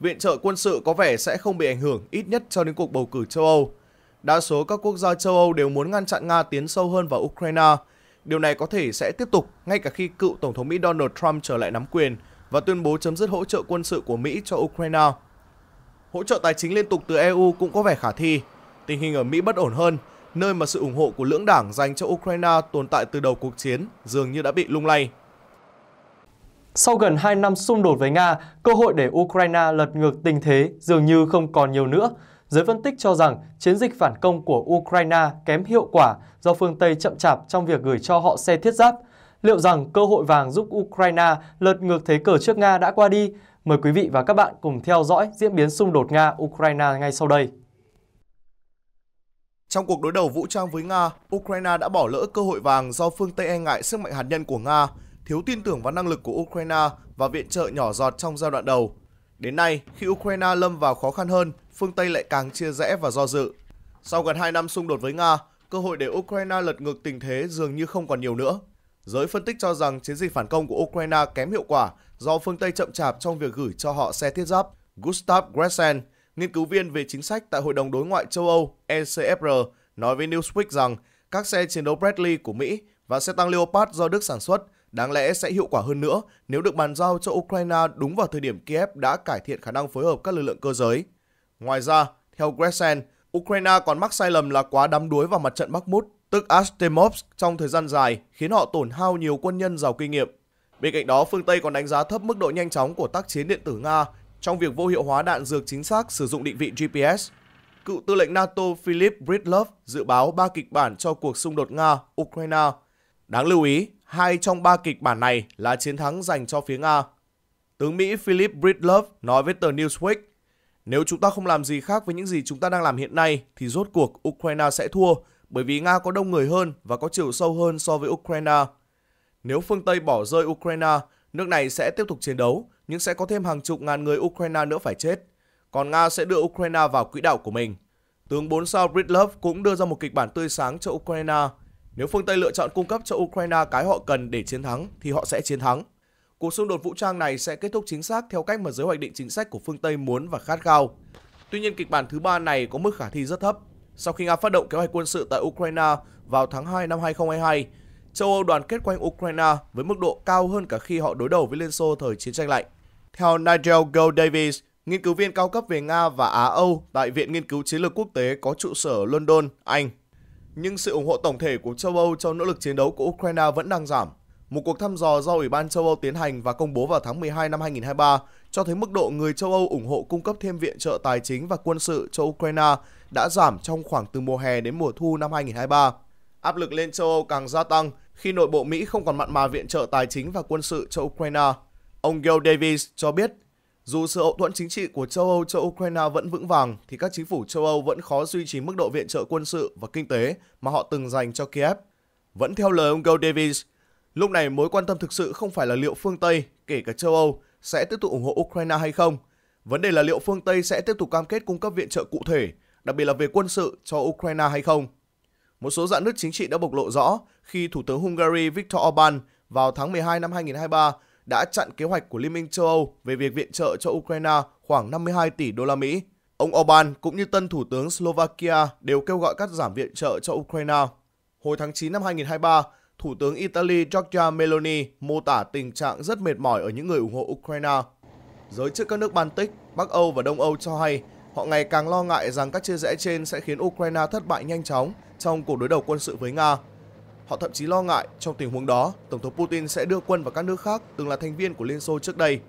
Viện trợ quân sự có vẻ sẽ không bị ảnh hưởng ít nhất cho đến cuộc bầu cử châu Âu. Đa số các quốc gia châu Âu đều muốn ngăn chặn Nga tiến sâu hơn vào Ukraine. Điều này có thể sẽ tiếp tục ngay cả khi cựu Tổng thống Mỹ Donald Trump trở lại nắm quyền và tuyên bố chấm dứt hỗ trợ quân sự của Mỹ cho Ukraine. Hỗ trợ tài chính liên tục từ EU cũng có vẻ khả thi. Tình hình ở Mỹ bất ổn hơn nơi mà sự ủng hộ của lưỡng đảng dành cho Ukraine tồn tại từ đầu cuộc chiến dường như đã bị lung lay. Sau gần 2 năm xung đột với Nga, cơ hội để Ukraine lật ngược tình thế dường như không còn nhiều nữa. Giới phân tích cho rằng chiến dịch phản công của Ukraine kém hiệu quả do phương Tây chậm chạp trong việc gửi cho họ xe thiết giáp. Liệu rằng cơ hội vàng giúp Ukraine lật ngược thế cờ trước Nga đã qua đi? Mời quý vị và các bạn cùng theo dõi diễn biến xung đột Nga-Ukraine ngay sau đây. Trong cuộc đối đầu vũ trang với Nga, Ukraine đã bỏ lỡ cơ hội vàng do phương Tây e ngại sức mạnh hạt nhân của Nga, thiếu tin tưởng vào năng lực của Ukraine và viện trợ nhỏ giọt trong giai đoạn đầu. Đến nay, khi Ukraine lâm vào khó khăn hơn, phương Tây lại càng chia rẽ và do dự. Sau gần 2 năm xung đột với Nga, cơ hội để Ukraine lật ngược tình thế dường như không còn nhiều nữa. Giới phân tích cho rằng chiến dịch phản công của Ukraine kém hiệu quả do phương Tây chậm chạp trong việc gửi cho họ xe thiết giáp Gustav Gresen, nghiên cứu viên về chính sách tại Hội đồng Đối ngoại châu Âu ECFR nói với Newsweek rằng các xe chiến đấu Bradley của Mỹ và xe tăng Leopard do Đức sản xuất đáng lẽ sẽ hiệu quả hơn nữa nếu được bàn giao cho Ukraine đúng vào thời điểm Kiev đã cải thiện khả năng phối hợp các lực lượng cơ giới. Ngoài ra, theo Gressen, Ukraine còn mắc sai lầm là quá đắm đuối vào mặt trận Bakhmut, tức Artemovsk trong thời gian dài, khiến họ tổn hao nhiều quân nhân giàu kinh nghiệm. Bên cạnh đó, phương Tây còn đánh giá thấp mức độ nhanh chóng của tác chiến điện tử Nga trong việc vô hiệu hóa đạn dược chính xác sử dụng định vị GPS. Cựu tư lệnh NATO Philip Breedlove dự báo ba kịch bản cho cuộc xung đột Nga-Ukraine. Đáng lưu ý, hai trong ba kịch bản này là chiến thắng dành cho phía Nga. Tướng Mỹ Philip Breedlove nói với tờ Newsweek, nếu chúng ta không làm gì khác với những gì chúng ta đang làm hiện nay thì rốt cuộc Ukraine sẽ thua bởi vì Nga có đông người hơn và có chiều sâu hơn so với Ukraine. Nếu phương Tây bỏ rơi Ukraine, nước này sẽ tiếp tục chiến đấu nhưng sẽ có thêm hàng chục ngàn người Ukraine nữa phải chết. Còn Nga sẽ đưa Ukraine vào quỹ đạo của mình. Tướng 4 sao Bridlov cũng đưa ra một kịch bản tươi sáng cho Ukraine. Nếu phương Tây lựa chọn cung cấp cho Ukraine cái họ cần để chiến thắng thì họ sẽ chiến thắng. Cuộc xung đột vũ trang này sẽ kết thúc chính xác theo cách mà giới hoạch định chính sách của phương Tây muốn và khát khao. Tuy nhiên kịch bản thứ ba này có mức khả thi rất thấp. Sau khi Nga phát động kế hoạch quân sự tại Ukraine vào tháng 2 năm 2022, châu Âu đoàn kết quanh Ukraine với mức độ cao hơn cả khi họ đối đầu với Liên Xô thời chiến tranh lạnh. Theo Nigel Go Davis, nghiên cứu viên cao cấp về Nga và Á-Âu tại Viện Nghiên cứu Chiến lược Quốc tế có trụ sở London, Anh. Nhưng sự ủng hộ tổng thể của châu Âu cho nỗ lực chiến đấu của Ukraine vẫn đang giảm. Một cuộc thăm dò do Ủy ban châu Âu tiến hành và công bố vào tháng 12 năm 2023 cho thấy mức độ người châu Âu ủng hộ cung cấp thêm viện trợ tài chính và quân sự cho Ukraine đã giảm trong khoảng từ mùa hè đến mùa thu năm 2023. Áp lực lên châu Âu càng gia tăng khi nội bộ Mỹ không còn mặn mà viện trợ tài chính và quân sự cho Ukraine. Ông Gail Davis cho biết, dù sự hậu thuẫn chính trị của châu Âu cho Ukraine vẫn vững vàng, thì các chính phủ châu Âu vẫn khó duy trì mức độ viện trợ quân sự và kinh tế mà họ từng dành cho Kiev. Vẫn theo lời ông Gail Davis, lúc này mối quan tâm thực sự không phải là liệu phương Tây, kể cả châu Âu, sẽ tiếp tục ủng hộ Ukraine hay không. Vấn đề là liệu phương Tây sẽ tiếp tục cam kết cung cấp viện trợ cụ thể, đặc biệt là về quân sự cho Ukraine hay không. Một số dạng nước chính trị đã bộc lộ rõ khi Thủ tướng Hungary Viktor Orbán vào tháng 12 năm 2023 đã chặn kế hoạch của Liên minh châu Âu về việc viện trợ cho Ukraine khoảng 52 tỷ đô la Mỹ. Ông Orbán cũng như tân thủ tướng Slovakia đều kêu gọi cắt giảm viện trợ cho Ukraine. Hồi tháng 9 năm 2023, Thủ tướng Italy Giorgia Meloni mô tả tình trạng rất mệt mỏi ở những người ủng hộ Ukraine. Giới chức các nước Baltic, Bắc Âu và Đông Âu cho hay họ ngày càng lo ngại rằng các chia rẽ trên sẽ khiến Ukraine thất bại nhanh chóng trong cuộc đối đầu quân sự với Nga Họ thậm chí lo ngại trong tình huống đó, Tổng thống Putin sẽ đưa quân vào các nước khác từng là thành viên của Liên Xô trước đây.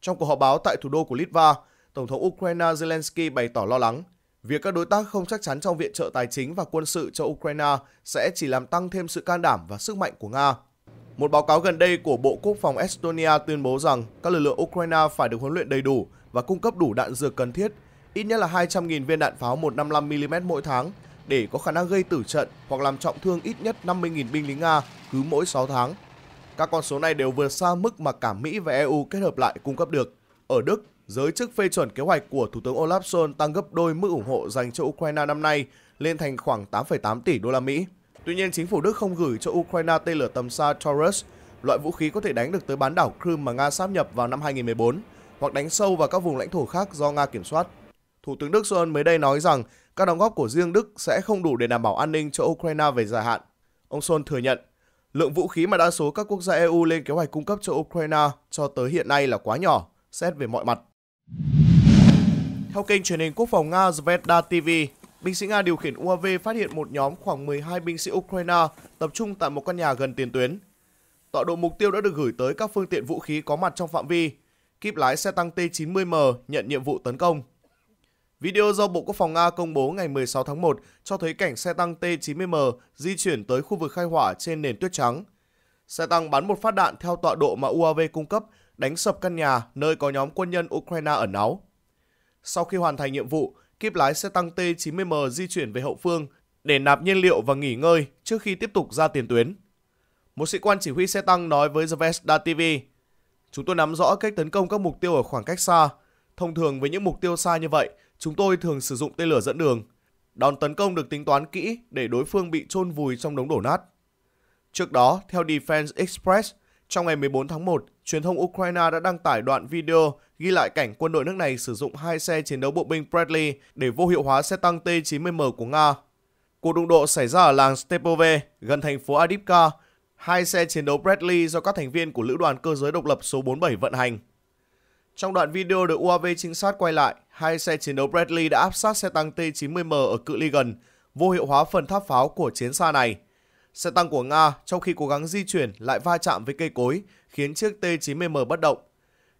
Trong cuộc họp báo tại thủ đô của Litva, Tổng thống Ukraine Zelensky bày tỏ lo lắng việc các đối tác không chắc chắn trong viện trợ tài chính và quân sự cho Ukraine sẽ chỉ làm tăng thêm sự can đảm và sức mạnh của Nga. Một báo cáo gần đây của Bộ Quốc phòng Estonia tuyên bố rằng các lực lượng Ukraine phải được huấn luyện đầy đủ và cung cấp đủ đạn dược cần thiết, ít nhất là 200.000 viên đạn pháo 155mm mỗi tháng để có khả năng gây tử trận hoặc làm trọng thương ít nhất 50.000 binh lính Nga cứ mỗi 6 tháng. Các con số này đều vượt xa mức mà cả Mỹ và EU kết hợp lại cung cấp được. Ở Đức, giới chức phê chuẩn kế hoạch của Thủ tướng Olaf Scholz tăng gấp đôi mức ủng hộ dành cho Ukraine năm nay lên thành khoảng 8,8 tỷ đô la Mỹ. Tuy nhiên, chính phủ Đức không gửi cho Ukraine tên lửa tầm xa Taurus, loại vũ khí có thể đánh được tới bán đảo Crimea mà Nga sáp nhập vào năm 2014 hoặc đánh sâu vào các vùng lãnh thổ khác do Nga kiểm soát. Thủ tướng Đức Scholz mới đây nói rằng các đóng góp của riêng Đức sẽ không đủ để đảm bảo an ninh cho Ukraine về dài hạn. Ông Sol thừa nhận, lượng vũ khí mà đa số các quốc gia EU lên kế hoạch cung cấp cho Ukraine cho tới hiện nay là quá nhỏ, xét về mọi mặt. Theo kênh truyền hình quốc phòng Nga Zvezda TV, binh sĩ Nga điều khiển UAV phát hiện một nhóm khoảng 12 binh sĩ Ukraine tập trung tại một căn nhà gần tiền tuyến. Tọa độ mục tiêu đã được gửi tới các phương tiện vũ khí có mặt trong phạm vi. Kíp lái xe tăng T-90M nhận nhiệm vụ tấn công. Video do Bộ Quốc phòng Nga công bố ngày 16 tháng 1 cho thấy cảnh xe tăng T-90M di chuyển tới khu vực khai hỏa trên nền tuyết trắng. Xe tăng bắn một phát đạn theo tọa độ mà UAV cung cấp, đánh sập căn nhà nơi có nhóm quân nhân Ukraine ẩn náu. Sau khi hoàn thành nhiệm vụ, kíp lái xe tăng T-90M di chuyển về hậu phương để nạp nhiên liệu và nghỉ ngơi trước khi tiếp tục ra tiền tuyến. Một sĩ quan chỉ huy xe tăng nói với Zvezda TV, Chúng tôi nắm rõ cách tấn công các mục tiêu ở khoảng cách xa. Thông thường với những mục tiêu xa như vậy, chúng tôi thường sử dụng tên lửa dẫn đường. Đòn tấn công được tính toán kỹ để đối phương bị chôn vùi trong đống đổ nát. Trước đó, theo Defense Express, trong ngày 14 tháng 1, truyền thông Ukraine đã đăng tải đoạn video ghi lại cảnh quân đội nước này sử dụng hai xe chiến đấu bộ binh Bradley để vô hiệu hóa xe tăng T-90M của Nga. Cuộc đụng độ xảy ra ở làng Stepove, gần thành phố Adipka. Hai xe chiến đấu Bradley do các thành viên của Lữ đoàn Cơ giới Độc lập số 47 vận hành. Trong đoạn video được UAV trinh sát quay lại, hai xe chiến đấu Bradley đã áp sát xe tăng T-90M ở cự ly gần, vô hiệu hóa phần tháp pháo của chiến xa này. Xe tăng của Nga trong khi cố gắng di chuyển lại va chạm với cây cối, khiến chiếc T-90M bất động.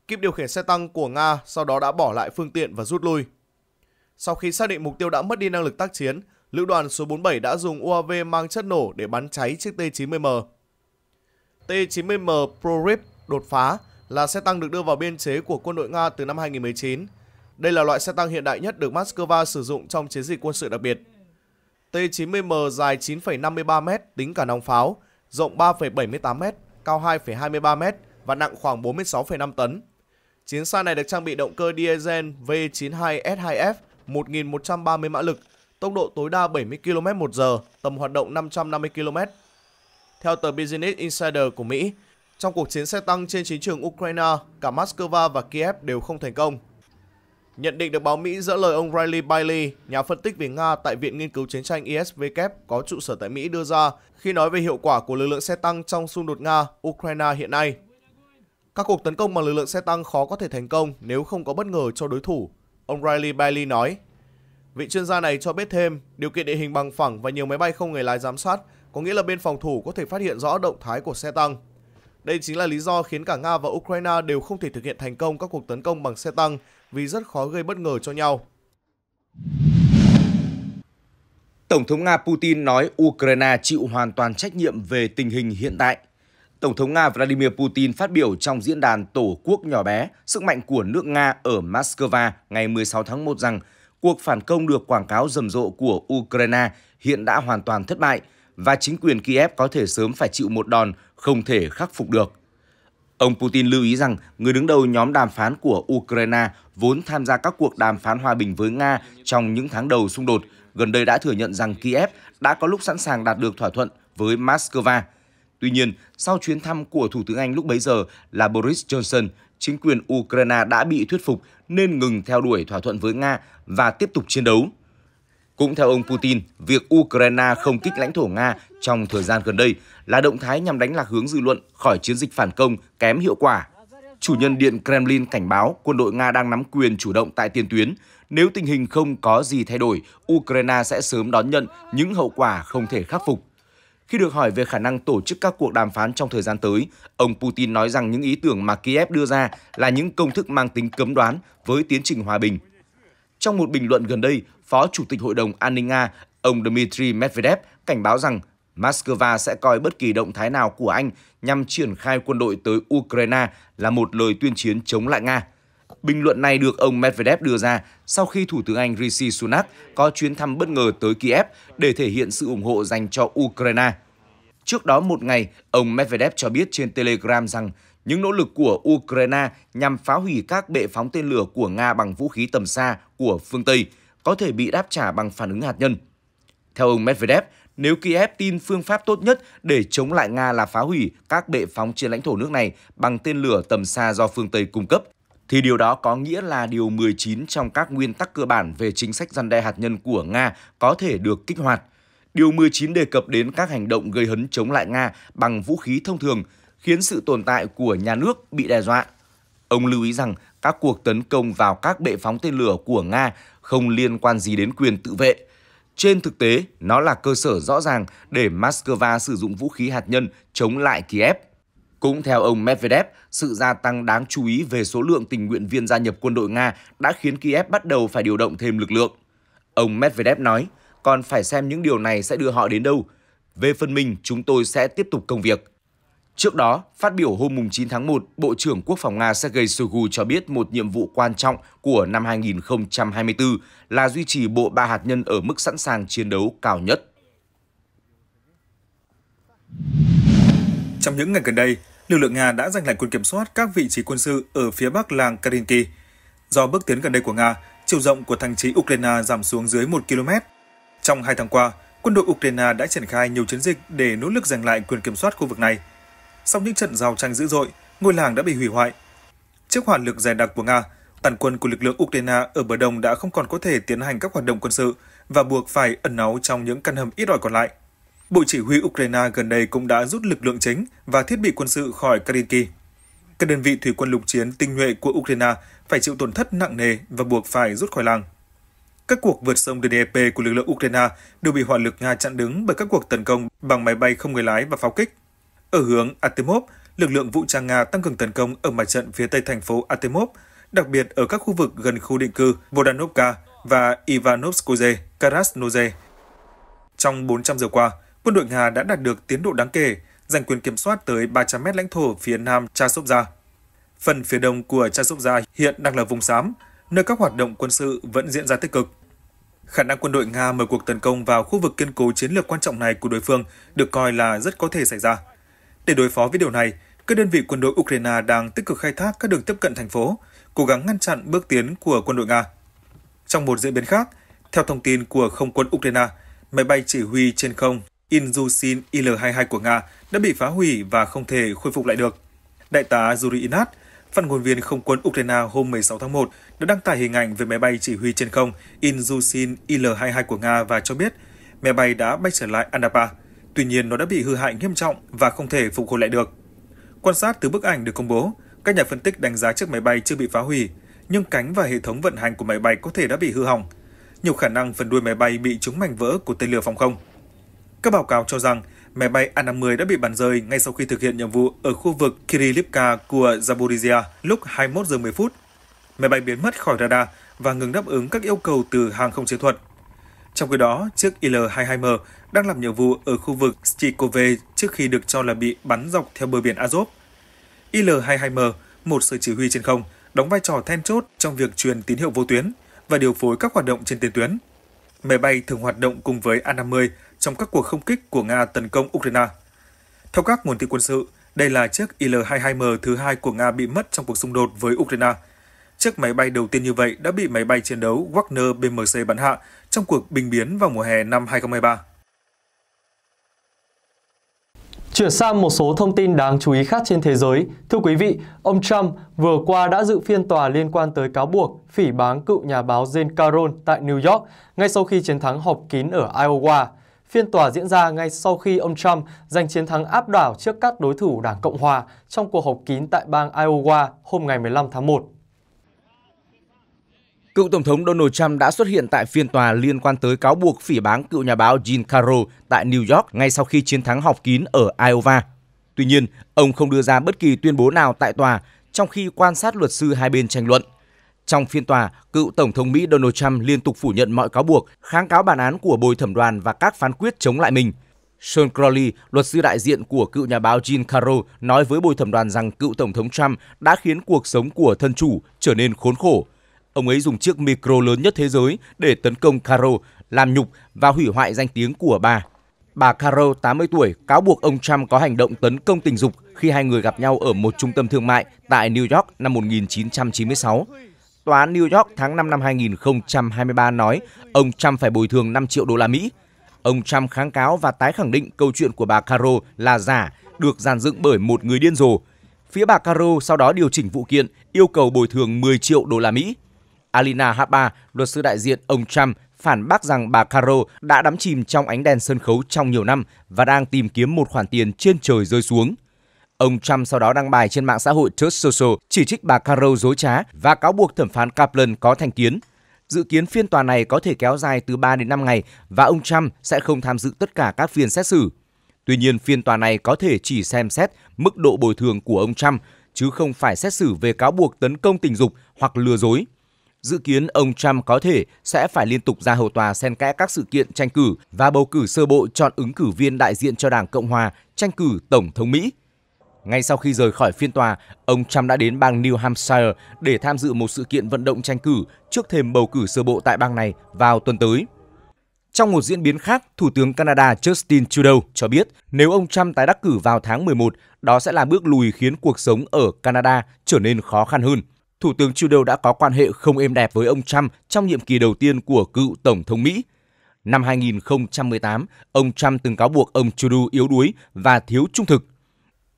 Kíp điều khiển xe tăng của Nga sau đó đã bỏ lại phương tiện và rút lui. Sau khi xác định mục tiêu đã mất đi năng lực tác chiến, lữ đoàn số 47 đã dùng UAV mang chất nổ để bắn cháy chiếc T-90M. T-90M ProRip đột phá là xe tăng được đưa vào biên chế của quân đội Nga từ năm 2019. Đây là loại xe tăng hiện đại nhất được Moscow sử dụng trong chiến dịch quân sự đặc biệt. T-90M dài 9,53m tính cả nòng pháo, rộng 3,78m, cao 2,23m và nặng khoảng 46,5 tấn. Chiến xa này được trang bị động cơ diesel V92S2F 1130 mã lực, tốc độ tối đa 70 km h tầm hoạt động 550 km. Theo tờ Business Insider của Mỹ, trong cuộc chiến xe tăng trên chiến trường Ukraine, cả Moscow và Kiev đều không thành công. Nhận định được báo Mỹ dỡ lời ông Riley Bailey, nhà phân tích về Nga tại Viện Nghiên cứu Chiến tranh ISW có trụ sở tại Mỹ đưa ra khi nói về hiệu quả của lực lượng xe tăng trong xung đột Nga-Ukraine hiện nay. Các cuộc tấn công bằng lực lượng xe tăng khó có thể thành công nếu không có bất ngờ cho đối thủ, ông Riley Bailey nói. Vị chuyên gia này cho biết thêm, điều kiện địa hình bằng phẳng và nhiều máy bay không người lái giám sát có nghĩa là bên phòng thủ có thể phát hiện rõ động thái của xe tăng. Đây chính là lý do khiến cả Nga và Ukraine đều không thể thực hiện thành công các cuộc tấn công bằng xe tăng vì rất khó gây bất ngờ cho nhau. Tổng thống Nga Putin nói Ukraine chịu hoàn toàn trách nhiệm về tình hình hiện tại. Tổng thống Nga Vladimir Putin phát biểu trong diễn đàn Tổ quốc nhỏ bé, sức mạnh của nước Nga ở Moscow ngày 16 tháng 1 rằng cuộc phản công được quảng cáo rầm rộ của Ukraine hiện đã hoàn toàn thất bại và chính quyền Kiev có thể sớm phải chịu một đòn không thể khắc phục được. Ông Putin lưu ý rằng người đứng đầu nhóm đàm phán của Ukraine vốn tham gia các cuộc đàm phán hòa bình với Nga trong những tháng đầu xung đột, gần đây đã thừa nhận rằng Kiev đã có lúc sẵn sàng đạt được thỏa thuận với Moscow. Tuy nhiên, sau chuyến thăm của Thủ tướng Anh lúc bấy giờ là Boris Johnson, chính quyền Ukraine đã bị thuyết phục nên ngừng theo đuổi thỏa thuận với Nga và tiếp tục chiến đấu. Cũng theo ông Putin, việc Ukraine không kích lãnh thổ Nga trong thời gian gần đây là động thái nhằm đánh lạc hướng dư luận khỏi chiến dịch phản công kém hiệu quả. Chủ nhân Điện Kremlin cảnh báo quân đội Nga đang nắm quyền chủ động tại tiền tuyến. Nếu tình hình không có gì thay đổi, Ukraine sẽ sớm đón nhận những hậu quả không thể khắc phục. Khi được hỏi về khả năng tổ chức các cuộc đàm phán trong thời gian tới, ông Putin nói rằng những ý tưởng mà Kiev đưa ra là những công thức mang tính cấm đoán với tiến trình hòa bình trong một bình luận gần đây, Phó Chủ tịch Hội đồng An ninh Nga, ông Dmitry Medvedev cảnh báo rằng Moscow sẽ coi bất kỳ động thái nào của Anh nhằm triển khai quân đội tới Ukraine là một lời tuyên chiến chống lại Nga. Bình luận này được ông Medvedev đưa ra sau khi Thủ tướng Anh Rishi Sunak có chuyến thăm bất ngờ tới Kiev để thể hiện sự ủng hộ dành cho Ukraine. Trước đó một ngày, ông Medvedev cho biết trên Telegram rằng những nỗ lực của Ukraine nhằm phá hủy các bệ phóng tên lửa của Nga bằng vũ khí tầm xa của phương Tây có thể bị đáp trả bằng phản ứng hạt nhân. Theo ông Medvedev, nếu Kiev tin phương pháp tốt nhất để chống lại Nga là phá hủy các bệ phóng trên lãnh thổ nước này bằng tên lửa tầm xa do phương Tây cung cấp, thì điều đó có nghĩa là điều 19 trong các nguyên tắc cơ bản về chính sách răn đe hạt nhân của Nga có thể được kích hoạt. Điều 19 đề cập đến các hành động gây hấn chống lại Nga bằng vũ khí thông thường khiến sự tồn tại của nhà nước bị đe dọa. Ông lưu ý rằng các cuộc tấn công vào các bệ phóng tên lửa của Nga không liên quan gì đến quyền tự vệ. Trên thực tế, nó là cơ sở rõ ràng để Moscow sử dụng vũ khí hạt nhân chống lại Kiev. Cũng theo ông Medvedev, sự gia tăng đáng chú ý về số lượng tình nguyện viên gia nhập quân đội Nga đã khiến Kiev bắt đầu phải điều động thêm lực lượng. Ông Medvedev nói, còn phải xem những điều này sẽ đưa họ đến đâu. Về phần mình, chúng tôi sẽ tiếp tục công việc. Trước đó, phát biểu hôm 9 tháng 1, Bộ trưởng Quốc phòng Nga Sergei Shoigu cho biết một nhiệm vụ quan trọng của năm 2024 là duy trì bộ ba hạt nhân ở mức sẵn sàng chiến đấu cao nhất. Trong những ngày gần đây, lực lượng Nga đã giành lại quyền kiểm soát các vị trí quân sự ở phía bắc làng Karinki. Do bước tiến gần đây của Nga, chiều rộng của thành trì Ukraine giảm xuống dưới 1 km. Trong hai tháng qua, quân đội Ukraine đã triển khai nhiều chiến dịch để nỗ lực giành lại quyền kiểm soát khu vực này – sau những trận giao tranh dữ dội, ngôi làng đã bị hủy hoại. Trước hỏa lực dày đặc của Nga, tàn quân của lực lượng Ukraine ở bờ đông đã không còn có thể tiến hành các hoạt động quân sự và buộc phải ẩn náu trong những căn hầm ít ỏi còn lại. Bộ chỉ huy Ukraine gần đây cũng đã rút lực lượng chính và thiết bị quân sự khỏi Karinki. Các đơn vị thủy quân lục chiến tinh nhuệ của Ukraine phải chịu tổn thất nặng nề và buộc phải rút khỏi làng. Các cuộc vượt sông DNEP của lực lượng Ukraine đều bị hỏa lực Nga chặn đứng bởi các cuộc tấn công bằng máy bay không người lái và pháo kích. Ở hướng Artemov, lực lượng vũ trang Nga tăng cường tấn công ở mặt trận phía tây thành phố Artemov, đặc biệt ở các khu vực gần khu định cư Vodanovka và Ivanovskoye, Krasnoye. Trong 400 giờ qua, quân đội Nga đã đạt được tiến độ đáng kể, giành quyền kiểm soát tới 300 mét lãnh thổ phía nam Chasovia. Phần phía đông của Chasovia hiện đang là vùng xám, nơi các hoạt động quân sự vẫn diễn ra tích cực. Khả năng quân đội Nga mở cuộc tấn công vào khu vực kiên cố chiến lược quan trọng này của đối phương được coi là rất có thể xảy ra. Để đối phó với điều này, các đơn vị quân đội Ukraine đang tích cực khai thác các đường tiếp cận thành phố, cố gắng ngăn chặn bước tiến của quân đội Nga. Trong một diễn biến khác, theo thông tin của không quân Ukraine, máy bay chỉ huy trên không Injushin Il-22 của Nga đã bị phá hủy và không thể khôi phục lại được. Đại tá Yuri Inat, phát ngôn viên không quân Ukraine hôm 16 tháng 1 đã đăng tải hình ảnh về máy bay chỉ huy trên không Injushin Il-22 của Nga và cho biết máy bay đã bay trở lại Anapa. Tuy nhiên nó đã bị hư hại nghiêm trọng và không thể phục hồi lại được. Quan sát từ bức ảnh được công bố, các nhà phân tích đánh giá chiếc máy bay chưa bị phá hủy, nhưng cánh và hệ thống vận hành của máy bay có thể đã bị hư hỏng. Nhiều khả năng phần đuôi máy bay bị trúng mảnh vỡ của tên lửa phòng không. Các báo cáo cho rằng máy bay an 50 đã bị bắn rơi ngay sau khi thực hiện nhiệm vụ ở khu vực Kirilivka của Zaporizhia lúc 21 giờ 10 phút. Máy bay biến mất khỏi radar và ngừng đáp ứng các yêu cầu từ hàng không chiến thuật trong khi đó, chiếc Il-22M đang làm nhiệm vụ ở khu vực Stikove trước khi được cho là bị bắn dọc theo bờ biển Azov. Il-22M, một sở chỉ huy trên không, đóng vai trò then chốt trong việc truyền tín hiệu vô tuyến và điều phối các hoạt động trên tiền tuyến. Máy bay thường hoạt động cùng với A-50 trong các cuộc không kích của Nga tấn công Ukraine. Theo các nguồn tin quân sự, đây là chiếc Il-22M thứ hai của Nga bị mất trong cuộc xung đột với Ukraine. Chiếc máy bay đầu tiên như vậy đã bị máy bay chiến đấu Wagner BMC bắn hạ trong cuộc bình biến vào mùa hè năm 2023. Chuyển sang một số thông tin đáng chú ý khác trên thế giới. Thưa quý vị, ông Trump vừa qua đã dự phiên tòa liên quan tới cáo buộc phỉ báng cựu nhà báo Jane Caron tại New York ngay sau khi chiến thắng họp kín ở Iowa. Phiên tòa diễn ra ngay sau khi ông Trump giành chiến thắng áp đảo trước các đối thủ Đảng Cộng Hòa trong cuộc họp kín tại bang Iowa hôm ngày 15 tháng 1. Cựu Tổng thống Donald Trump đã xuất hiện tại phiên tòa liên quan tới cáo buộc phỉ báng cựu nhà báo Jean Caro tại New York ngay sau khi chiến thắng học kín ở Iowa. Tuy nhiên, ông không đưa ra bất kỳ tuyên bố nào tại tòa trong khi quan sát luật sư hai bên tranh luận. Trong phiên tòa, cựu Tổng thống Mỹ Donald Trump liên tục phủ nhận mọi cáo buộc, kháng cáo bản án của bồi thẩm đoàn và các phán quyết chống lại mình. Sean Crowley, luật sư đại diện của cựu nhà báo Jean Caro, nói với bồi thẩm đoàn rằng cựu Tổng thống Trump đã khiến cuộc sống của thân chủ trở nên khốn khổ, ông ấy dùng chiếc micro lớn nhất thế giới để tấn công Caro, làm nhục và hủy hoại danh tiếng của bà. Bà Caro, 80 tuổi, cáo buộc ông Trump có hành động tấn công tình dục khi hai người gặp nhau ở một trung tâm thương mại tại New York năm 1996. Tòa án New York tháng 5 năm 2023 nói ông Trump phải bồi thường 5 triệu đô la Mỹ. Ông Trump kháng cáo và tái khẳng định câu chuyện của bà Caro là giả, được dàn dựng bởi một người điên rồ. Phía bà Caro sau đó điều chỉnh vụ kiện, yêu cầu bồi thường 10 triệu đô la Mỹ. Alina Haba, luật sư đại diện ông Trump, phản bác rằng bà Caro đã đắm chìm trong ánh đèn sân khấu trong nhiều năm và đang tìm kiếm một khoản tiền trên trời rơi xuống. Ông Trump sau đó đăng bài trên mạng xã hội Truth Social chỉ trích bà Caro dối trá và cáo buộc thẩm phán Kaplan có thành kiến. Dự kiến phiên tòa này có thể kéo dài từ 3 đến 5 ngày và ông Trump sẽ không tham dự tất cả các phiên xét xử. Tuy nhiên, phiên tòa này có thể chỉ xem xét mức độ bồi thường của ông Trump, chứ không phải xét xử về cáo buộc tấn công tình dục hoặc lừa dối – Dự kiến ông Trump có thể sẽ phải liên tục ra hầu tòa xen kẽ các sự kiện tranh cử và bầu cử sơ bộ chọn ứng cử viên đại diện cho Đảng Cộng hòa tranh cử Tổng thống Mỹ. Ngay sau khi rời khỏi phiên tòa, ông Trump đã đến bang New Hampshire để tham dự một sự kiện vận động tranh cử trước thềm bầu cử sơ bộ tại bang này vào tuần tới. Trong một diễn biến khác, Thủ tướng Canada Justin Trudeau cho biết nếu ông Trump tái đắc cử vào tháng 11, đó sẽ là bước lùi khiến cuộc sống ở Canada trở nên khó khăn hơn. Thủ tướng Trudeau đã có quan hệ không êm đẹp với ông Trump trong nhiệm kỳ đầu tiên của cựu Tổng thống Mỹ. Năm 2018, ông Trump từng cáo buộc ông Trudeau yếu đuối và thiếu trung thực.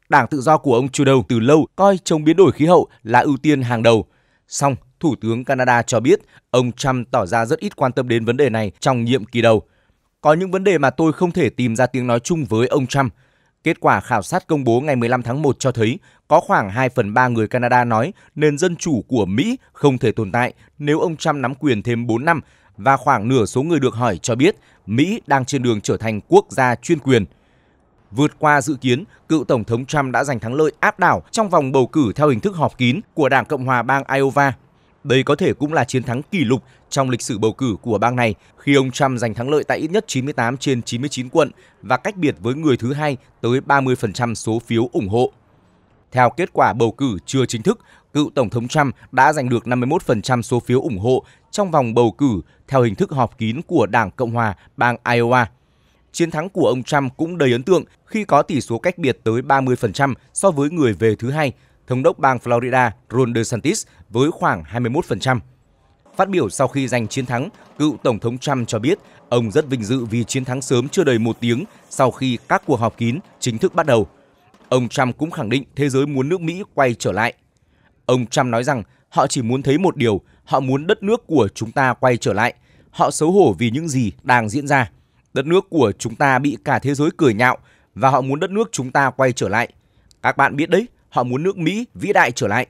Đảng tự do của ông Trudeau từ lâu coi chống biến đổi khí hậu là ưu tiên hàng đầu. Song, Thủ tướng Canada cho biết ông Trump tỏ ra rất ít quan tâm đến vấn đề này trong nhiệm kỳ đầu. Có những vấn đề mà tôi không thể tìm ra tiếng nói chung với ông Trump – Kết quả khảo sát công bố ngày 15 tháng 1 cho thấy có khoảng 2 phần 3 người Canada nói nền dân chủ của Mỹ không thể tồn tại nếu ông Trump nắm quyền thêm 4 năm và khoảng nửa số người được hỏi cho biết Mỹ đang trên đường trở thành quốc gia chuyên quyền. Vượt qua dự kiến, cựu Tổng thống Trump đã giành thắng lợi áp đảo trong vòng bầu cử theo hình thức họp kín của Đảng Cộng hòa bang Iowa. Đây có thể cũng là chiến thắng kỷ lục trong lịch sử bầu cử của bang này khi ông Trump giành thắng lợi tại ít nhất 98 trên 99 quận và cách biệt với người thứ hai tới 30% số phiếu ủng hộ. Theo kết quả bầu cử chưa chính thức, cựu Tổng thống Trump đã giành được 51% số phiếu ủng hộ trong vòng bầu cử theo hình thức họp kín của Đảng Cộng hòa bang Iowa. Chiến thắng của ông Trump cũng đầy ấn tượng khi có tỷ số cách biệt tới 30% so với người về thứ hai, thống đốc bang Florida Ron DeSantis với khoảng 21%. Phát biểu sau khi giành chiến thắng, cựu Tổng thống Trump cho biết ông rất vinh dự vì chiến thắng sớm chưa đầy một tiếng sau khi các cuộc họp kín chính thức bắt đầu. Ông Trump cũng khẳng định thế giới muốn nước Mỹ quay trở lại. Ông Trump nói rằng họ chỉ muốn thấy một điều, họ muốn đất nước của chúng ta quay trở lại. Họ xấu hổ vì những gì đang diễn ra. Đất nước của chúng ta bị cả thế giới cười nhạo và họ muốn đất nước chúng ta quay trở lại. Các bạn biết đấy, họ muốn nước Mỹ vĩ đại trở lại.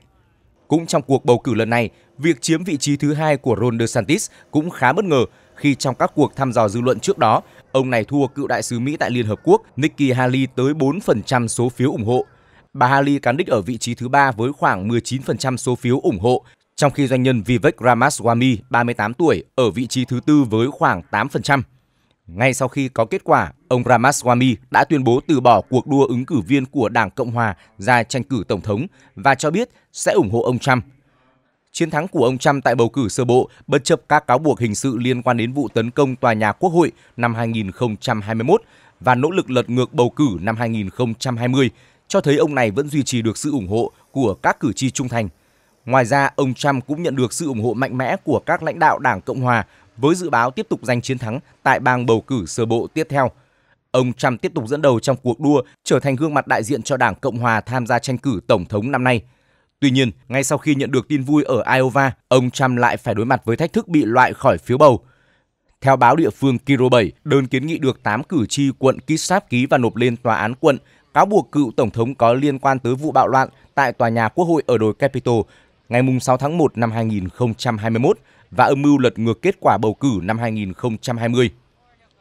Cũng trong cuộc bầu cử lần này, việc chiếm vị trí thứ hai của Ron DeSantis cũng khá bất ngờ khi trong các cuộc thăm dò dư luận trước đó, ông này thua cựu đại sứ Mỹ tại Liên Hợp Quốc Nikki Haley tới 4% số phiếu ủng hộ. Bà Haley cán đích ở vị trí thứ ba với khoảng 19% số phiếu ủng hộ, trong khi doanh nhân Vivek Ramaswamy, 38 tuổi, ở vị trí thứ tư với khoảng 8%. Ngay sau khi có kết quả, ông Ramaswamy đã tuyên bố từ bỏ cuộc đua ứng cử viên của Đảng Cộng Hòa ra tranh cử Tổng thống và cho biết sẽ ủng hộ ông Trump. Chiến thắng của ông Trump tại bầu cử sơ bộ bất chấp các cáo buộc hình sự liên quan đến vụ tấn công tòa nhà Quốc hội năm 2021 và nỗ lực lật ngược bầu cử năm 2020 cho thấy ông này vẫn duy trì được sự ủng hộ của các cử tri trung thành. Ngoài ra, ông Trump cũng nhận được sự ủng hộ mạnh mẽ của các lãnh đạo Đảng Cộng hòa với dự báo tiếp tục giành chiến thắng tại bang bầu cử sơ bộ tiếp theo. Ông Trump tiếp tục dẫn đầu trong cuộc đua trở thành gương mặt đại diện cho Đảng Cộng hòa tham gia tranh cử tổng thống năm nay. Tuy nhiên, ngay sau khi nhận được tin vui ở Iowa, ông Trump lại phải đối mặt với thách thức bị loại khỏi phiếu bầu. Theo báo địa phương Kiro 7, đơn kiến nghị được 8 cử tri quận Kitsap ký và nộp lên tòa án quận cáo buộc cựu tổng thống có liên quan tới vụ bạo loạn tại tòa nhà quốc hội ở đồi Capitol ngày 6 tháng 1 năm 2021 và âm mưu lật ngược kết quả bầu cử năm 2020.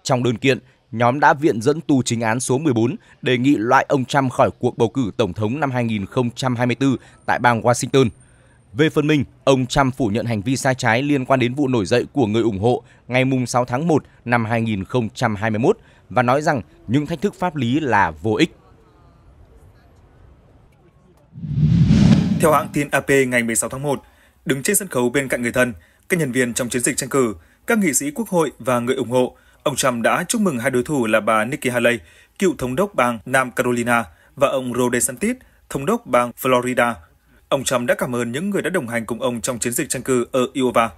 Trong đơn kiện, nhóm đã viện dẫn tù chính án số 14 đề nghị loại ông Trump khỏi cuộc bầu cử tổng thống năm 2024 tại bang Washington. Về phần mình, ông Trump phủ nhận hành vi sai trái liên quan đến vụ nổi dậy của người ủng hộ ngày 6 tháng 1 năm 2021 và nói rằng những thách thức pháp lý là vô ích. Theo hãng tin AP ngày 16 tháng 1, đứng trên sân khấu bên cạnh người thân, các nhân viên trong chiến dịch tranh cử, các nghị sĩ quốc hội và người ủng hộ, ông Trump đã chúc mừng hai đối thủ là bà Nikki Haley, cựu thống đốc bang Nam Carolina và ông Ron DeSantis, thống đốc bang Florida. Ông Trump đã cảm ơn những người đã đồng hành cùng ông trong chiến dịch tranh cử ở Iowa.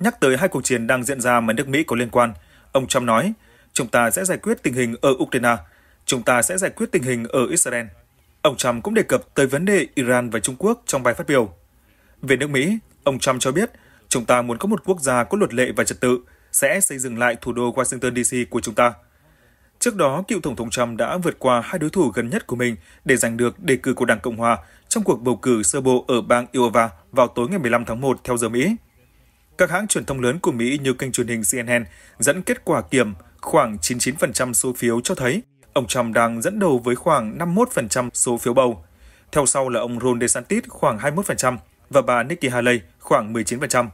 Nhắc tới hai cuộc chiến đang diễn ra mà nước Mỹ có liên quan, ông Trump nói, chúng ta sẽ giải quyết tình hình ở Ukraine, chúng ta sẽ giải quyết tình hình ở Israel. Ông Trump cũng đề cập tới vấn đề Iran và Trung Quốc trong bài phát biểu. Về nước Mỹ, ông Trump cho biết chúng ta muốn có một quốc gia có luật lệ và trật tự sẽ xây dựng lại thủ đô Washington DC của chúng ta. Trước đó, cựu Tổng thống Trump đã vượt qua hai đối thủ gần nhất của mình để giành được đề cử của Đảng Cộng Hòa trong cuộc bầu cử sơ bộ ở bang Iowa vào tối ngày 15 tháng 1 theo giờ Mỹ. Các hãng truyền thông lớn của Mỹ như kênh truyền hình CNN dẫn kết quả kiểm khoảng 99% số phiếu cho thấy Ông Trump đang dẫn đầu với khoảng 51% số phiếu bầu. Theo sau là ông Ron DeSantis khoảng 21% và bà Nikki Haley khoảng 19%.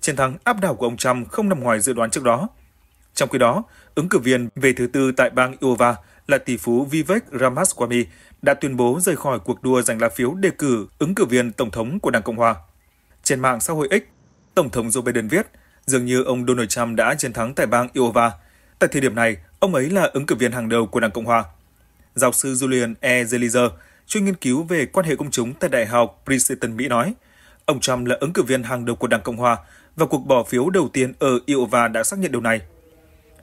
Chiến thắng áp đảo của ông Trump không nằm ngoài dự đoán trước đó. Trong khi đó, ứng cử viên về thứ tư tại bang Iowa là tỷ phú Vivek Ramaswamy đã tuyên bố rời khỏi cuộc đua giành lá phiếu đề cử ứng cử viên tổng thống của Đảng Cộng hòa. Trên mạng xã hội X, Tổng thống Joe Biden viết, dường như ông Donald Trump đã chiến thắng tại bang Iowa. Tại thời điểm này, Ông ấy là ứng cử viên hàng đầu của Đảng Cộng Hòa. Giáo sư Julian E. Zelizer, chuyên nghiên cứu về quan hệ công chúng tại Đại học Princeton, Mỹ nói, ông Trump là ứng cử viên hàng đầu của Đảng Cộng Hòa và cuộc bỏ phiếu đầu tiên ở Iowa đã xác nhận điều này.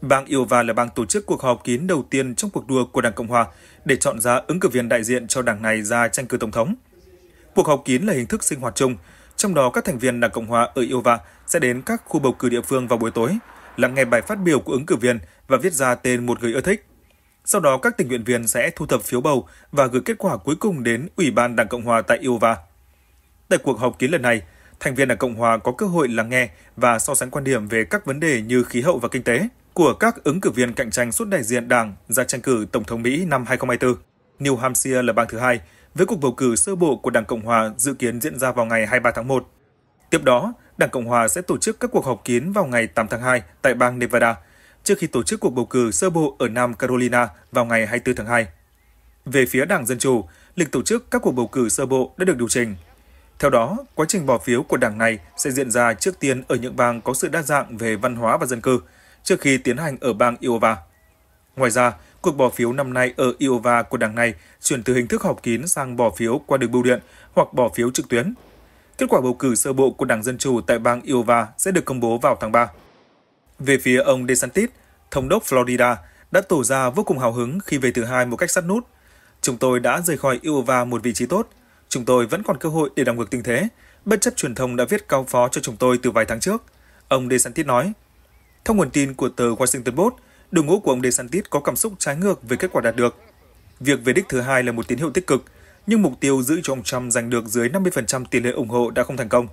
Bang Iowa là bang tổ chức cuộc họp kín đầu tiên trong cuộc đua của Đảng Cộng Hòa để chọn ra ứng cử viên đại diện cho đảng này ra tranh cử tổng thống. Cuộc họp kín là hình thức sinh hoạt chung, trong đó các thành viên Đảng Cộng Hòa ở Iowa sẽ đến các khu bầu cử địa phương vào buổi tối lắng nghe bài phát biểu của ứng cử viên và viết ra tên một người ưa thích. Sau đó, các tình nguyện viên sẽ thu thập phiếu bầu và gửi kết quả cuối cùng đến Ủy ban Đảng Cộng hòa tại Iowa. Tại cuộc họp kín lần này, thành viên Đảng Cộng hòa có cơ hội lắng nghe và so sánh quan điểm về các vấn đề như khí hậu và kinh tế của các ứng cử viên cạnh tranh suốt đại diện Đảng ra tranh cử Tổng thống Mỹ năm 2024. New Hampshire là bang thứ hai, với cuộc bầu cử sơ bộ của Đảng Cộng hòa dự kiến diễn ra vào ngày 23 tháng 1. Tiếp đó, Đảng Cộng hòa sẽ tổ chức các cuộc họp kiến vào ngày 8 tháng 2 tại bang Nevada, trước khi tổ chức cuộc bầu cử sơ bộ ở Nam Carolina vào ngày 24 tháng 2. Về phía Đảng Dân Chủ, lịch tổ chức các cuộc bầu cử sơ bộ đã được điều chỉnh. Theo đó, quá trình bỏ phiếu của đảng này sẽ diễn ra trước tiên ở những bang có sự đa dạng về văn hóa và dân cư, trước khi tiến hành ở bang Iowa. Ngoài ra, cuộc bỏ phiếu năm nay ở Iowa của đảng này chuyển từ hình thức họp kín sang bỏ phiếu qua đường bưu điện hoặc bỏ phiếu trực tuyến – Kết quả bầu cử sơ bộ của Đảng Dân Chủ tại bang Iowa sẽ được công bố vào tháng 3. Về phía ông DeSantis, thống đốc Florida, đã tỏ ra vô cùng hào hứng khi về thứ hai một cách sắt nút. Chúng tôi đã rời khỏi Iowa một vị trí tốt. Chúng tôi vẫn còn cơ hội để đảo ngược tình thế, bất chấp truyền thông đã viết cao phó cho chúng tôi từ vài tháng trước. Ông DeSantis nói. Theo nguồn tin của tờ Washington Post, đội ngũ của ông DeSantis có cảm xúc trái ngược với kết quả đạt được. Việc về đích thứ hai là một tín hiệu tích cực – nhưng mục tiêu giữ cho ông Trump giành được dưới 50% tỷ lệ ủng hộ đã không thành công.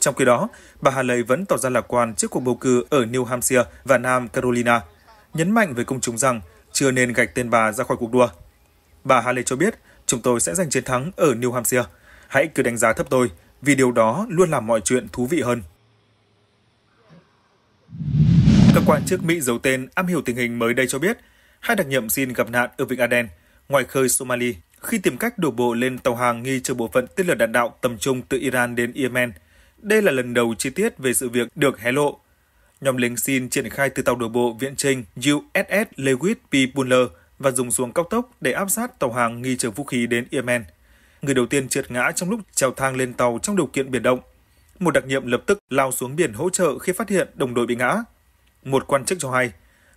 Trong khi đó, bà Haley vẫn tỏ ra lạc quan trước cuộc bầu cử ở New Hampshire và Nam Carolina, nhấn mạnh với công chúng rằng chưa nên gạch tên bà ra khỏi cuộc đua. Bà Haley cho biết, chúng tôi sẽ giành chiến thắng ở New Hampshire. Hãy cứ đánh giá thấp tôi, vì điều đó luôn làm mọi chuyện thú vị hơn. Các quan chức Mỹ giấu tên am hiểu tình hình mới đây cho biết, hai đặc nhiệm xin gặp nạn ở Vịnh Aden, ngoài khơi Somalia khi tìm cách đổ bộ lên tàu hàng nghi chở bộ phận tên lửa đạn đạo tầm trung từ Iran đến Yemen. Đây là lần đầu chi tiết về sự việc được hé lộ. Nhóm lính xin triển khai từ tàu đổ bộ viễn trinh USS Lewis P. Buller và dùng xuồng cao tốc để áp sát tàu hàng nghi chở vũ khí đến Yemen. Người đầu tiên trượt ngã trong lúc trèo thang lên tàu trong điều kiện biển động. Một đặc nhiệm lập tức lao xuống biển hỗ trợ khi phát hiện đồng đội bị ngã. Một quan chức cho hay,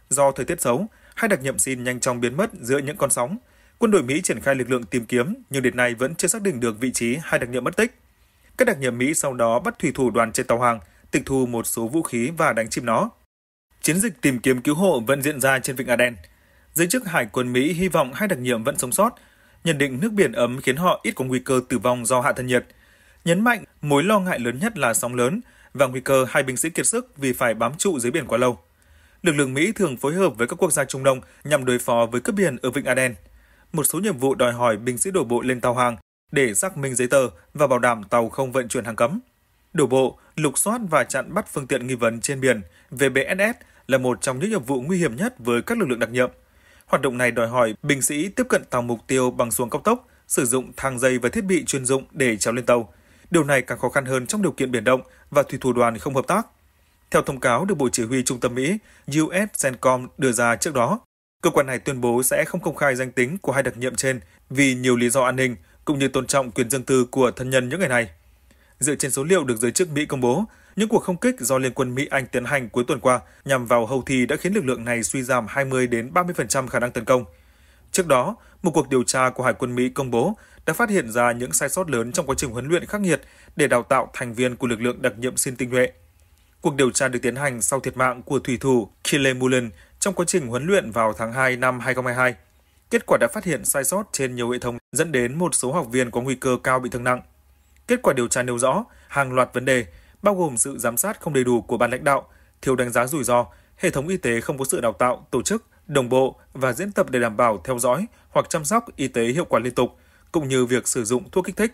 do thời tiết xấu, hai đặc nhiệm xin nhanh chóng biến mất giữa những con sóng. Quân đội Mỹ triển khai lực lượng tìm kiếm nhưng đến nay vẫn chưa xác định được vị trí hai đặc nhiệm mất tích. Các đặc nhiệm Mỹ sau đó bắt thủy thủ đoàn trên tàu hàng, tịch thu một số vũ khí và đánh chìm nó. Chiến dịch tìm kiếm cứu hộ vẫn diễn ra trên vịnh Aden. Giới chức Hải quân Mỹ hy vọng hai đặc nhiệm vẫn sống sót, nhận định nước biển ấm khiến họ ít có nguy cơ tử vong do hạ thân nhiệt. Nhấn mạnh mối lo ngại lớn nhất là sóng lớn và nguy cơ hai binh sĩ kiệt sức vì phải bám trụ dưới biển quá lâu. Lực lượng Mỹ thường phối hợp với các quốc gia Trung Đông nhằm đối phó với cướp biển ở vịnh Aden – một số nhiệm vụ đòi hỏi binh sĩ đổ bộ lên tàu hàng để xác minh giấy tờ và bảo đảm tàu không vận chuyển hàng cấm. Đổ bộ, lục soát và chặn bắt phương tiện nghi vấn trên biển VBSS là một trong những nhiệm vụ nguy hiểm nhất với các lực lượng đặc nhiệm. Hoạt động này đòi hỏi binh sĩ tiếp cận tàu mục tiêu bằng xuồng cao tốc, sử dụng thang dây và thiết bị chuyên dụng để trèo lên tàu. Điều này càng khó khăn hơn trong điều kiện biển động và thủy thủ đoàn không hợp tác. Theo thông cáo được Bộ Chỉ huy Trung tâm Mỹ USCENTCOM đưa ra trước đó, Cơ quan này tuyên bố sẽ không công khai danh tính của hai đặc nhiệm trên vì nhiều lý do an ninh cũng như tôn trọng quyền riêng tư của thân nhân những người này. Dựa trên số liệu được giới chức Mỹ công bố, những cuộc không kích do Liên quân Mỹ Anh tiến hành cuối tuần qua nhằm vào hầu Houthi đã khiến lực lượng này suy giảm 20 đến 30% khả năng tấn công. Trước đó, một cuộc điều tra của Hải quân Mỹ công bố đã phát hiện ra những sai sót lớn trong quá trình huấn luyện khắc nghiệt để đào tạo thành viên của lực lượng đặc nhiệm xin tinh nhuệ. Cuộc điều tra được tiến hành sau thiệt mạng của thủy thủ Kyle Mullen trong quá trình huấn luyện vào tháng 2 năm 2022. Kết quả đã phát hiện sai sót trên nhiều hệ thống dẫn đến một số học viên có nguy cơ cao bị thương nặng. Kết quả điều tra nêu rõ hàng loạt vấn đề, bao gồm sự giám sát không đầy đủ của ban lãnh đạo, thiếu đánh giá rủi ro, hệ thống y tế không có sự đào tạo, tổ chức, đồng bộ và diễn tập để đảm bảo theo dõi hoặc chăm sóc y tế hiệu quả liên tục, cũng như việc sử dụng thuốc kích thích,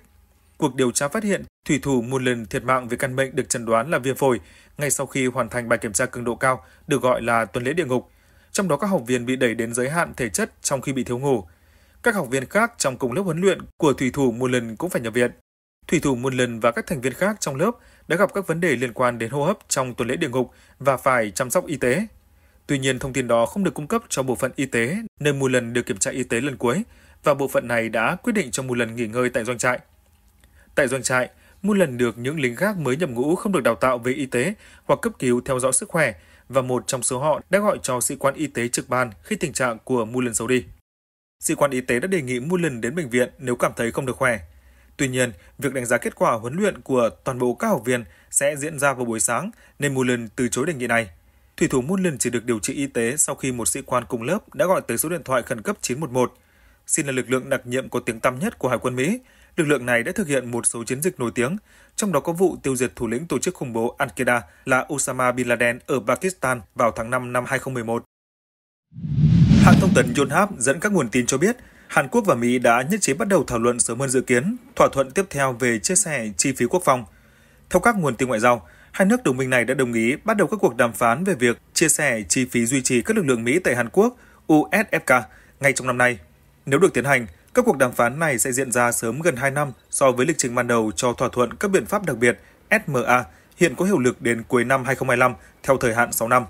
cuộc điều tra phát hiện thủy thủ một lần thiệt mạng vì căn bệnh được chẩn đoán là viêm phổi ngay sau khi hoàn thành bài kiểm tra cường độ cao được gọi là tuần lễ địa ngục. Trong đó các học viên bị đẩy đến giới hạn thể chất trong khi bị thiếu ngủ. Các học viên khác trong cùng lớp huấn luyện của thủy thủ một lần cũng phải nhập viện. Thủy thủ một lần và các thành viên khác trong lớp đã gặp các vấn đề liên quan đến hô hấp trong tuần lễ địa ngục và phải chăm sóc y tế. Tuy nhiên, thông tin đó không được cung cấp cho bộ phận y tế, nơi Mù Lần được kiểm tra y tế lần cuối, và bộ phận này đã quyết định cho Mù Lần nghỉ ngơi tại doanh trại. Tại doanh trại, Moon lần được những lính gác mới nhập ngũ không được đào tạo về y tế hoặc cấp cứu theo dõi sức khỏe và một trong số họ đã gọi cho sĩ quan y tế trực ban khi tình trạng của Mullen xấu đi. Sĩ quan y tế đã đề nghị Mullen đến bệnh viện nếu cảm thấy không được khỏe. Tuy nhiên, việc đánh giá kết quả huấn luyện của toàn bộ các học viên sẽ diễn ra vào buổi sáng nên Mullen từ chối đề nghị này. Thủy thủ Mullen chỉ được điều trị y tế sau khi một sĩ quan cùng lớp đã gọi tới số điện thoại khẩn cấp 911. Xin là lực lượng đặc nhiệm có tiếng tăm nhất của Hải quân Mỹ, lực lượng này đã thực hiện một số chiến dịch nổi tiếng, trong đó có vụ tiêu diệt thủ lĩnh tổ chức khủng bố Al-Qaeda là Osama Bin Laden ở Pakistan vào tháng 5 năm 2011. Hãng thông tấn Yonhap dẫn các nguồn tin cho biết, Hàn Quốc và Mỹ đã nhất trí bắt đầu thảo luận sớm hơn dự kiến, thỏa thuận tiếp theo về chia sẻ chi phí quốc phòng. Theo các nguồn tin ngoại giao, hai nước đồng minh này đã đồng ý bắt đầu các cuộc đàm phán về việc chia sẻ chi phí duy trì các lực lượng Mỹ tại Hàn Quốc, USFK, ngay trong năm nay. Nếu được tiến hành, các cuộc đàm phán này sẽ diễn ra sớm gần 2 năm so với lịch trình ban đầu cho thỏa thuận các biện pháp đặc biệt SMA hiện có hiệu lực đến cuối năm 2025 theo thời hạn 6 năm.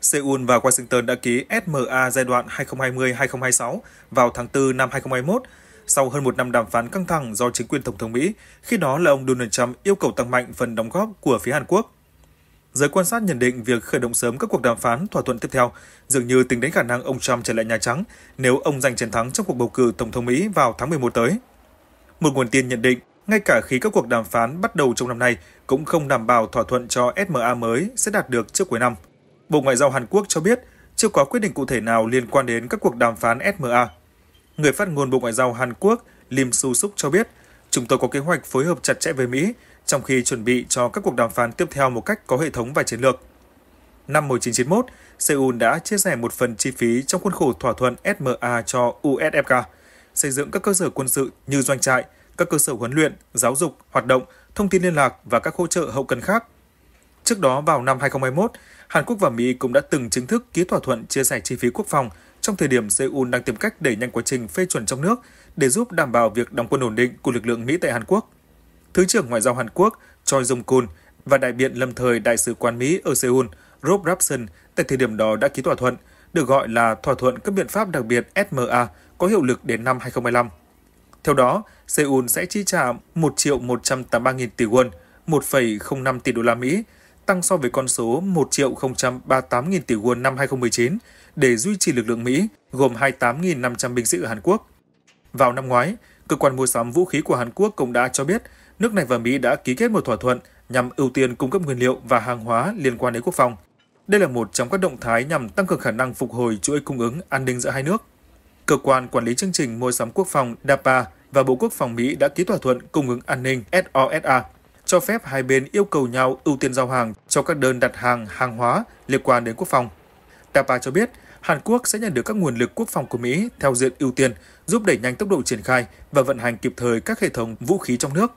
Seoul và Washington đã ký SMA giai đoạn 2020-2026 vào tháng 4 năm 2021 sau hơn một năm đàm phán căng thẳng do chính quyền Tổng thống Mỹ, khi đó là ông Donald Trump yêu cầu tăng mạnh phần đóng góp của phía Hàn Quốc Giới quan sát nhận định việc khởi động sớm các cuộc đàm phán thỏa thuận tiếp theo dường như tính đến khả năng ông Trump trở lại Nhà Trắng nếu ông giành chiến thắng trong cuộc bầu cử Tổng thống Mỹ vào tháng 11 tới. Một nguồn tin nhận định, ngay cả khi các cuộc đàm phán bắt đầu trong năm nay cũng không đảm bảo thỏa thuận cho SMA mới sẽ đạt được trước cuối năm. Bộ Ngoại giao Hàn Quốc cho biết chưa có quyết định cụ thể nào liên quan đến các cuộc đàm phán SMA. Người phát ngôn Bộ Ngoại giao Hàn Quốc Lim Su Suk cho biết, chúng tôi có kế hoạch phối hợp chặt chẽ với Mỹ trong khi chuẩn bị cho các cuộc đàm phán tiếp theo một cách có hệ thống và chiến lược. Năm 1991, Seoul đã chia sẻ một phần chi phí trong khuôn khổ thỏa thuận SMA cho USFK, xây dựng các cơ sở quân sự như doanh trại, các cơ sở huấn luyện, giáo dục, hoạt động, thông tin liên lạc và các hỗ trợ hậu cần khác. Trước đó vào năm 2021, Hàn Quốc và Mỹ cũng đã từng chính thức ký thỏa thuận chia sẻ chi phí quốc phòng trong thời điểm Seoul đang tìm cách đẩy nhanh quá trình phê chuẩn trong nước để giúp đảm bảo việc đóng quân ổn định của lực lượng Mỹ tại Hàn Quốc. Thứ trưởng Ngoại giao Hàn Quốc Choi Jong-kun và đại biện lâm thời Đại sứ quán Mỹ ở Seoul Rob Rapson tại thời điểm đó đã ký thỏa thuận, được gọi là thỏa thuận các biện pháp đặc biệt SMA có hiệu lực đến năm 2025. Theo đó, Seoul sẽ chi trả 1 triệu 183 nghìn tỷ won, 1,05 tỷ đô la Mỹ, tăng so với con số 1 triệu 038 nghìn tỷ won năm 2019 để duy trì lực lượng Mỹ gồm 28.500 binh sĩ ở Hàn Quốc. Vào năm ngoái, cơ quan mua sắm vũ khí của Hàn Quốc cũng đã cho biết nước này và Mỹ đã ký kết một thỏa thuận nhằm ưu tiên cung cấp nguyên liệu và hàng hóa liên quan đến quốc phòng. Đây là một trong các động thái nhằm tăng cường khả năng phục hồi chuỗi cung ứng an ninh giữa hai nước. Cơ quan quản lý chương trình mua sắm quốc phòng DAPA và Bộ Quốc phòng Mỹ đã ký thỏa thuận cung ứng an ninh SOSA, cho phép hai bên yêu cầu nhau ưu tiên giao hàng cho các đơn đặt hàng hàng hóa liên quan đến quốc phòng. DAPA cho biết, Hàn Quốc sẽ nhận được các nguồn lực quốc phòng của Mỹ theo diện ưu tiên, giúp đẩy nhanh tốc độ triển khai và vận hành kịp thời các hệ thống vũ khí trong nước.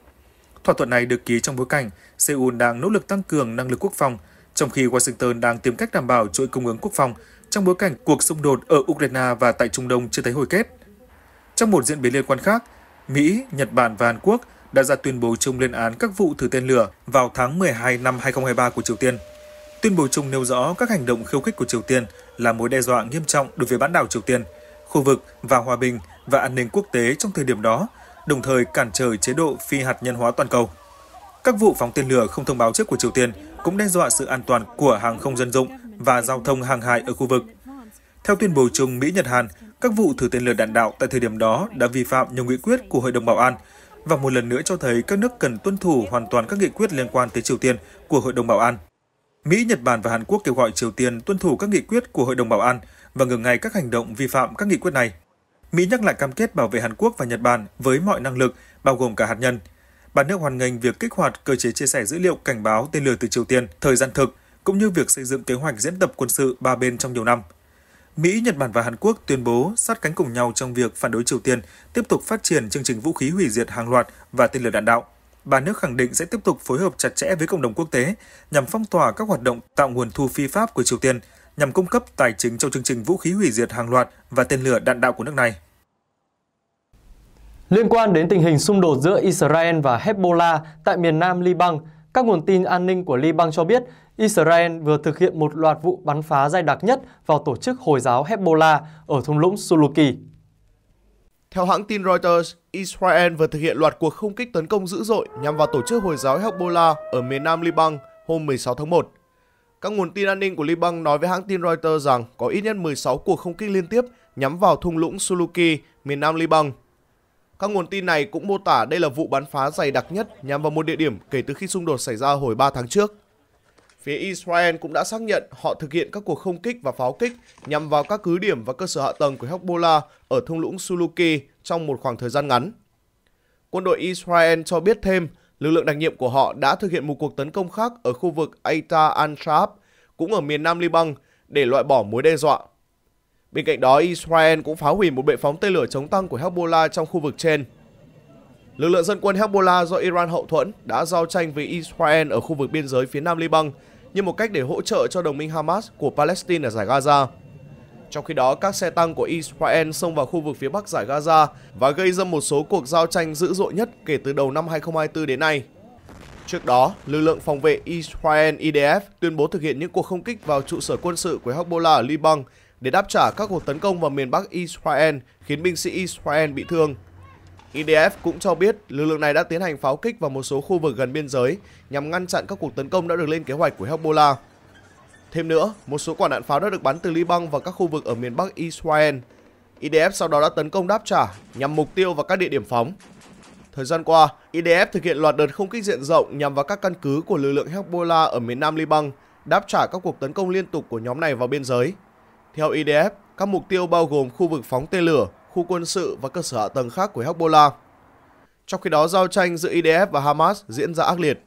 Thỏa thuận này được ký trong bối cảnh Seoul đang nỗ lực tăng cường năng lực quốc phòng, trong khi Washington đang tìm cách đảm bảo chuỗi cung ứng quốc phòng trong bối cảnh cuộc xung đột ở Ukraine và tại Trung Đông chưa thấy hồi kết. Trong một diễn biến liên quan khác, Mỹ, Nhật Bản và Hàn Quốc đã ra tuyên bố chung lên án các vụ thử tên lửa vào tháng 12 năm 2023 của Triều Tiên. Tuyên bố chung nêu rõ các hành động khiêu khích của Triều Tiên là mối đe dọa nghiêm trọng đối với bán đảo Triều Tiên, khu vực và hòa bình và an ninh quốc tế trong thời điểm đó đồng thời cản trở chế độ phi hạt nhân hóa toàn cầu. Các vụ phóng tên lửa không thông báo trước của Triều Tiên cũng đe dọa sự an toàn của hàng không dân dụng và giao thông hàng hải ở khu vực. Theo tuyên bố chung Mỹ-Nhật Hàn, các vụ thử tên lửa đạn đạo tại thời điểm đó đã vi phạm nhiều nghị quyết của Hội đồng Bảo an và một lần nữa cho thấy các nước cần tuân thủ hoàn toàn các nghị quyết liên quan tới Triều Tiên của Hội đồng Bảo an. Mỹ, Nhật Bản và Hàn Quốc kêu gọi Triều Tiên tuân thủ các nghị quyết của Hội đồng Bảo an và ngừng ngay các hành động vi phạm các nghị quyết này. Mỹ nhắc lại cam kết bảo vệ Hàn Quốc và Nhật Bản với mọi năng lực, bao gồm cả hạt nhân. Ba nước hoàn ngành việc kích hoạt cơ chế chia sẻ dữ liệu cảnh báo tên lửa từ Triều Tiên thời gian thực, cũng như việc xây dựng kế hoạch diễn tập quân sự ba bên trong nhiều năm. Mỹ, Nhật Bản và Hàn Quốc tuyên bố sát cánh cùng nhau trong việc phản đối Triều Tiên tiếp tục phát triển chương trình vũ khí hủy diệt hàng loạt và tên lửa đạn đạo. Ba nước khẳng định sẽ tiếp tục phối hợp chặt chẽ với cộng đồng quốc tế nhằm phong tỏa các hoạt động tạo nguồn thu phi pháp của Triều Tiên, nhằm cung cấp tài chính cho chương trình vũ khí hủy diệt hàng loạt và tên lửa đạn đạo của nước này. Liên quan đến tình hình xung đột giữa Israel và Hezbollah tại miền nam Liban, các nguồn tin an ninh của Liban cho biết Israel vừa thực hiện một loạt vụ bắn phá dày đặc nhất vào tổ chức Hồi giáo Hezbollah ở thung lũng Suluki. Theo hãng tin Reuters, Israel vừa thực hiện loạt cuộc không kích tấn công dữ dội nhằm vào tổ chức Hồi giáo Hezbollah ở miền nam Liban hôm 16 tháng 1. Các nguồn tin an ninh của Liban nói với hãng tin Reuters rằng có ít nhất 16 cuộc không kích liên tiếp nhắm vào thung lũng Suluki, miền nam Liban. Các nguồn tin này cũng mô tả đây là vụ bắn phá dày đặc nhất nhằm vào một địa điểm kể từ khi xung đột xảy ra hồi 3 tháng trước. Phía Israel cũng đã xác nhận họ thực hiện các cuộc không kích và pháo kích nhằm vào các cứ điểm và cơ sở hạ tầng của Hezbollah ở thung lũng Suluki trong một khoảng thời gian ngắn. Quân đội Israel cho biết thêm lực lượng đặc nhiệm của họ đã thực hiện một cuộc tấn công khác ở khu vực Aita al cũng ở miền nam Liban, để loại bỏ mối đe dọa. Bên cạnh đó, Israel cũng phá hủy một bệ phóng tên lửa chống tăng của Hezbollah trong khu vực trên. Lực lượng dân quân Hezbollah do Iran hậu thuẫn đã giao tranh với Israel ở khu vực biên giới phía nam Liban như một cách để hỗ trợ cho đồng minh Hamas của Palestine ở giải Gaza. Trong khi đó, các xe tăng của Israel xông vào khu vực phía bắc giải Gaza và gây ra một số cuộc giao tranh dữ dội nhất kể từ đầu năm 2024 đến nay. Trước đó, lực lượng phòng vệ Israel IDF tuyên bố thực hiện những cuộc không kích vào trụ sở quân sự của Hezbollah ở Liban để đáp trả các cuộc tấn công vào miền bắc Israel khiến binh sĩ Israel bị thương. IDF cũng cho biết lực lượng này đã tiến hành pháo kích vào một số khu vực gần biên giới nhằm ngăn chặn các cuộc tấn công đã được lên kế hoạch của Hezbollah. Thêm nữa, một số quả đạn pháo đã được bắn từ Liban vào các khu vực ở miền Bắc Israel. IDF sau đó đã tấn công đáp trả nhằm mục tiêu vào các địa điểm phóng. Thời gian qua, IDF thực hiện loạt đợt không kích diện rộng nhằm vào các căn cứ của lực lượng Hezbollah ở miền nam Liban, đáp trả các cuộc tấn công liên tục của nhóm này vào biên giới. Theo IDF, các mục tiêu bao gồm khu vực phóng tên lửa, khu quân sự và cơ sở hạ tầng khác của Hezbollah. Trong khi đó, giao tranh giữa IDF và Hamas diễn ra ác liệt.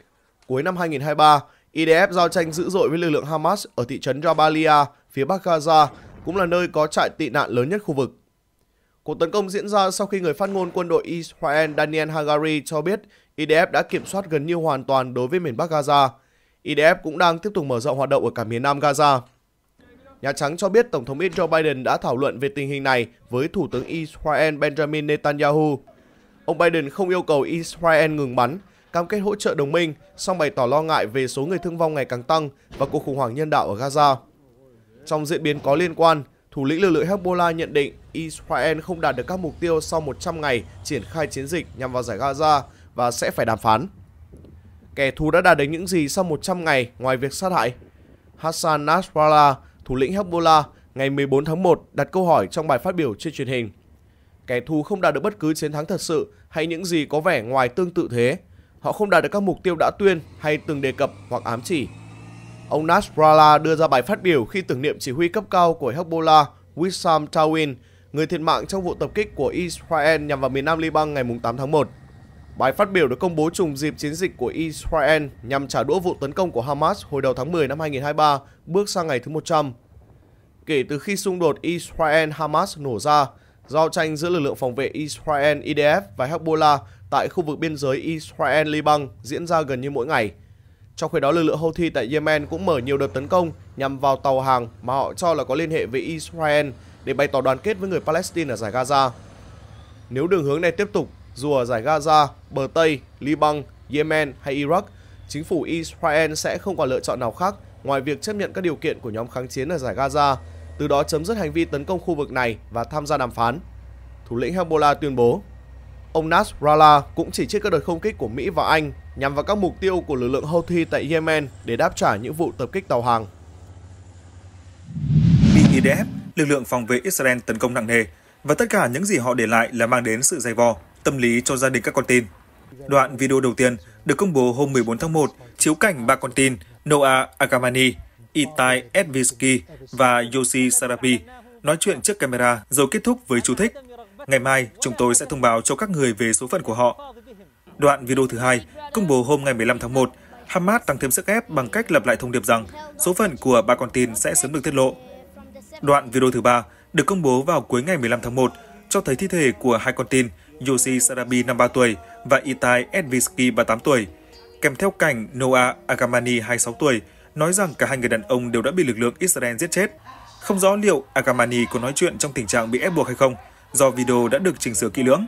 Cuối năm 2023, IDF giao tranh dữ dội với lực lượng Hamas ở thị trấn Jabalia, phía Bắc Gaza, cũng là nơi có trại tị nạn lớn nhất khu vực. Cuộc tấn công diễn ra sau khi người phát ngôn quân đội Israel Daniel Hagari cho biết IDF đã kiểm soát gần như hoàn toàn đối với miền Bắc Gaza. IDF cũng đang tiếp tục mở rộng hoạt động ở cả miền Nam Gaza. Nhà Trắng cho biết Tổng thống Mỹ Joe Biden đã thảo luận về tình hình này với Thủ tướng Israel Benjamin Netanyahu. Ông Biden không yêu cầu Israel ngừng bắn, cam kết hỗ trợ đồng minh, song bày tỏ lo ngại về số người thương vong ngày càng tăng và cuộc khủng hoảng nhân đạo ở Gaza. Trong diễn biến có liên quan, thủ lĩnh lực lượng Hezbollah nhận định Israel không đạt được các mục tiêu sau 100 ngày triển khai chiến dịch nhằm vào giải Gaza và sẽ phải đàm phán. Kẻ thù đã đạt được những gì sau 100 ngày ngoài việc sát hại? Hassan Nasrallah, thủ lĩnh Hezbollah, ngày 14 tháng 1 đặt câu hỏi trong bài phát biểu trên truyền hình. Kẻ thù không đạt được bất cứ chiến thắng thật sự hay những gì có vẻ ngoài tương tự thế họ không đạt được các mục tiêu đã tuyên hay từng đề cập hoặc ám chỉ. Ông Nasrallah đưa ra bài phát biểu khi tưởng niệm chỉ huy cấp cao của Hezbollah Wissam Tawin, người thiệt mạng trong vụ tập kích của Israel nhằm vào miền Nam Liban ngày 8 tháng 1. Bài phát biểu được công bố trùng dịp chiến dịch của Israel nhằm trả đũa vụ tấn công của Hamas hồi đầu tháng 10 năm 2023, bước sang ngày thứ 100. Kể từ khi xung đột Israel-Hamas nổ ra, giao tranh giữa lực lượng phòng vệ Israel IDF và Hezbollah tại khu vực biên giới Israel-Liban diễn ra gần như mỗi ngày. Trong khi đó, lực lượng Houthi tại Yemen cũng mở nhiều đợt tấn công nhằm vào tàu hàng mà họ cho là có liên hệ với Israel để bày tỏ đoàn kết với người Palestine ở giải Gaza. Nếu đường hướng này tiếp tục, dù ở giải Gaza, bờ Tây, Liban, Yemen hay Iraq, chính phủ Israel sẽ không còn lựa chọn nào khác ngoài việc chấp nhận các điều kiện của nhóm kháng chiến ở giải Gaza, từ đó chấm dứt hành vi tấn công khu vực này và tham gia đàm phán. Thủ lĩnh Hezbollah tuyên bố Ông Nasrallah cũng chỉ trích các đợt không kích của Mỹ và Anh nhằm vào các mục tiêu của lực lượng Houthi tại Yemen để đáp trả những vụ tập kích tàu hàng. Bị IDF, lực lượng phòng vệ Israel tấn công nặng nề và tất cả những gì họ để lại là mang đến sự dày vò, tâm lý cho gia đình các con tin. Đoạn video đầu tiên được công bố hôm 14 tháng 1 chiếu cảnh ba con tin Noah Agamani, Itai Edvisky và Yoshi Sarabi nói chuyện trước camera rồi kết thúc với chú thích Ngày mai, chúng tôi sẽ thông báo cho các người về số phận của họ. Đoạn video thứ hai, công bố hôm ngày 15 tháng 1, Hamas tăng thêm sức ép bằng cách lặp lại thông điệp rằng số phận của ba con tin sẽ sớm được tiết lộ. Đoạn video thứ ba được công bố vào cuối ngày 15 tháng 1 cho thấy thi thể của hai con tin Yossi Sarabi 53 tuổi và Itai Edvisky 38 tuổi, kèm theo cảnh Noah Agamani 26 tuổi nói rằng cả hai người đàn ông đều đã bị lực lượng Israel giết chết. Không rõ liệu Agamani có nói chuyện trong tình trạng bị ép buộc hay không, do video đã được chỉnh sửa kỹ lưỡng.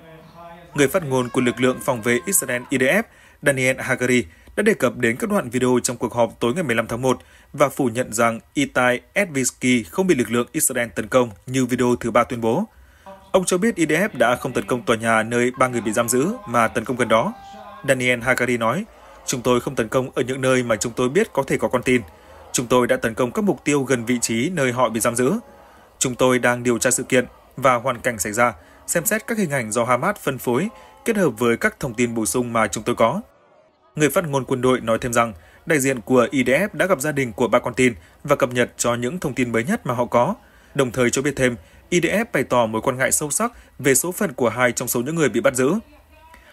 Người phát ngôn của lực lượng phòng vệ Israel IDF Daniel Hagari đã đề cập đến các đoạn video trong cuộc họp tối ngày 15 tháng 1 và phủ nhận rằng Itai Edvisky không bị lực lượng Israel tấn công như video thứ ba tuyên bố. Ông cho biết IDF đã không tấn công tòa nhà nơi ba người bị giam giữ mà tấn công gần đó. Daniel Hagari nói, Chúng tôi không tấn công ở những nơi mà chúng tôi biết có thể có con tin. Chúng tôi đã tấn công các mục tiêu gần vị trí nơi họ bị giam giữ. Chúng tôi đang điều tra sự kiện và hoàn cảnh xảy ra, xem xét các hình ảnh do Hamas phân phối kết hợp với các thông tin bổ sung mà chúng tôi có. Người phát ngôn quân đội nói thêm rằng, đại diện của IDF đã gặp gia đình của ba con tin và cập nhật cho những thông tin mới nhất mà họ có, đồng thời cho biết thêm IDF bày tỏ mối quan ngại sâu sắc về số phận của hai trong số những người bị bắt giữ.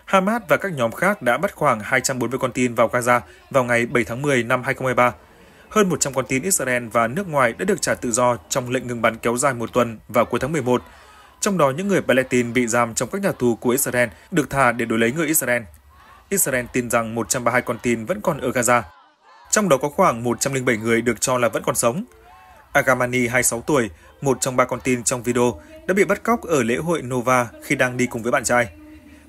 Hamas và các nhóm khác đã bắt khoảng 240 con tin vào Gaza vào ngày 7 tháng 10 năm 2023 hơn 100 con tin Israel và nước ngoài đã được trả tự do trong lệnh ngừng bắn kéo dài một tuần vào cuối tháng 11. Trong đó, những người Palestine bị giam trong các nhà tù của Israel được thả để đổi lấy người Israel. Israel tin rằng 132 con tin vẫn còn ở Gaza. Trong đó có khoảng 107 người được cho là vẫn còn sống. Agamani, 26 tuổi, một trong ba con tin trong video, đã bị bắt cóc ở lễ hội Nova khi đang đi cùng với bạn trai.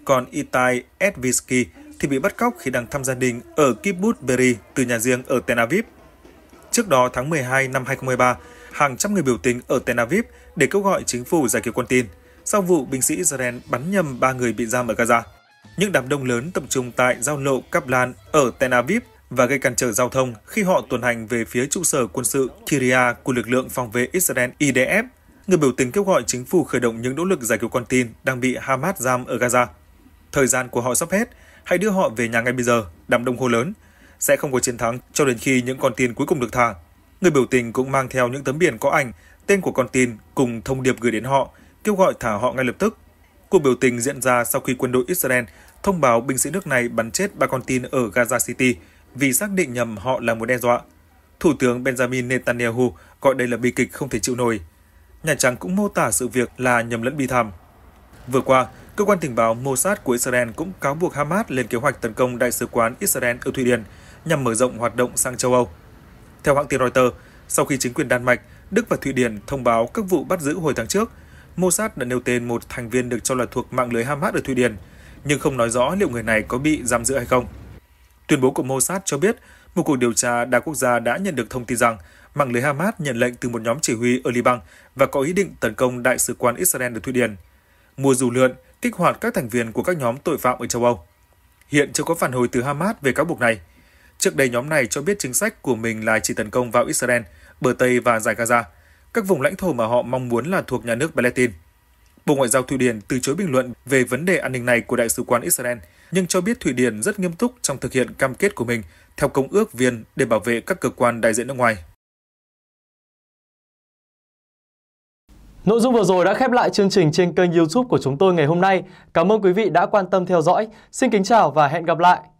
Còn Itai Edvisky thì bị bắt cóc khi đang thăm gia đình ở Kibbutz Beri từ nhà riêng ở Tel Aviv. Trước đó, tháng 12 năm 2023, hàng trăm người biểu tình ở Tel Aviv để kêu gọi chính phủ giải cứu con tin sau vụ binh sĩ Israel bắn nhầm 3 người bị giam ở Gaza. Những đám đông lớn tập trung tại giao lộ Kaplan ở Tel Aviv và gây cản trở giao thông khi họ tuần hành về phía trụ sở quân sự Kiria của lực lượng phòng vệ Israel IDF. Người biểu tình kêu gọi chính phủ khởi động những nỗ lực giải cứu con tin đang bị Hamas giam ở Gaza. Thời gian của họ sắp hết, hãy đưa họ về nhà ngay bây giờ, đám đông hô lớn – sẽ không có chiến thắng cho đến khi những con tin cuối cùng được thả. Người biểu tình cũng mang theo những tấm biển có ảnh, tên của con tin cùng thông điệp gửi đến họ, kêu gọi thả họ ngay lập tức. Cuộc biểu tình diễn ra sau khi quân đội Israel thông báo binh sĩ nước này bắn chết ba con tin ở Gaza City vì xác định nhầm họ là một đe dọa. Thủ tướng Benjamin Netanyahu gọi đây là bi kịch không thể chịu nổi. Nhà Trắng cũng mô tả sự việc là nhầm lẫn bi thảm. Vừa qua, cơ quan tình báo Mossad của Israel cũng cáo buộc Hamas lên kế hoạch tấn công đại sứ quán Israel ở Thụy Điển nhằm mở rộng hoạt động sang châu Âu. Theo hãng tin Reuters, sau khi chính quyền Đan Mạch, Đức và Thụy Điển thông báo các vụ bắt giữ hồi tháng trước, Mossad đã nêu tên một thành viên được cho là thuộc mạng lưới Hamas ở Thụy Điển, nhưng không nói rõ liệu người này có bị giam giữ hay không. Tuyên bố của Mossad cho biết, một cuộc điều tra đa quốc gia đã nhận được thông tin rằng mạng lưới Hamas nhận lệnh từ một nhóm chỉ huy ở Liban và có ý định tấn công đại sứ quán Israel ở Thụy Điển. Mùa dù lượn kích hoạt các thành viên của các nhóm tội phạm ở châu Âu. Hiện chưa có phản hồi từ Hamas về cáo buộc này. Trước đây nhóm này cho biết chính sách của mình là chỉ tấn công vào Israel, bờ Tây và giải Gaza, các vùng lãnh thổ mà họ mong muốn là thuộc nhà nước Palestine. Bộ Ngoại giao Thụy Điển từ chối bình luận về vấn đề an ninh này của Đại sứ quán Israel, nhưng cho biết Thụy Điển rất nghiêm túc trong thực hiện cam kết của mình theo Công ước Viên để bảo vệ các cơ quan đại diện nước ngoài. Nội dung vừa rồi đã khép lại chương trình trên kênh YouTube của chúng tôi ngày hôm nay. Cảm ơn quý vị đã quan tâm theo dõi. Xin kính chào và hẹn gặp lại.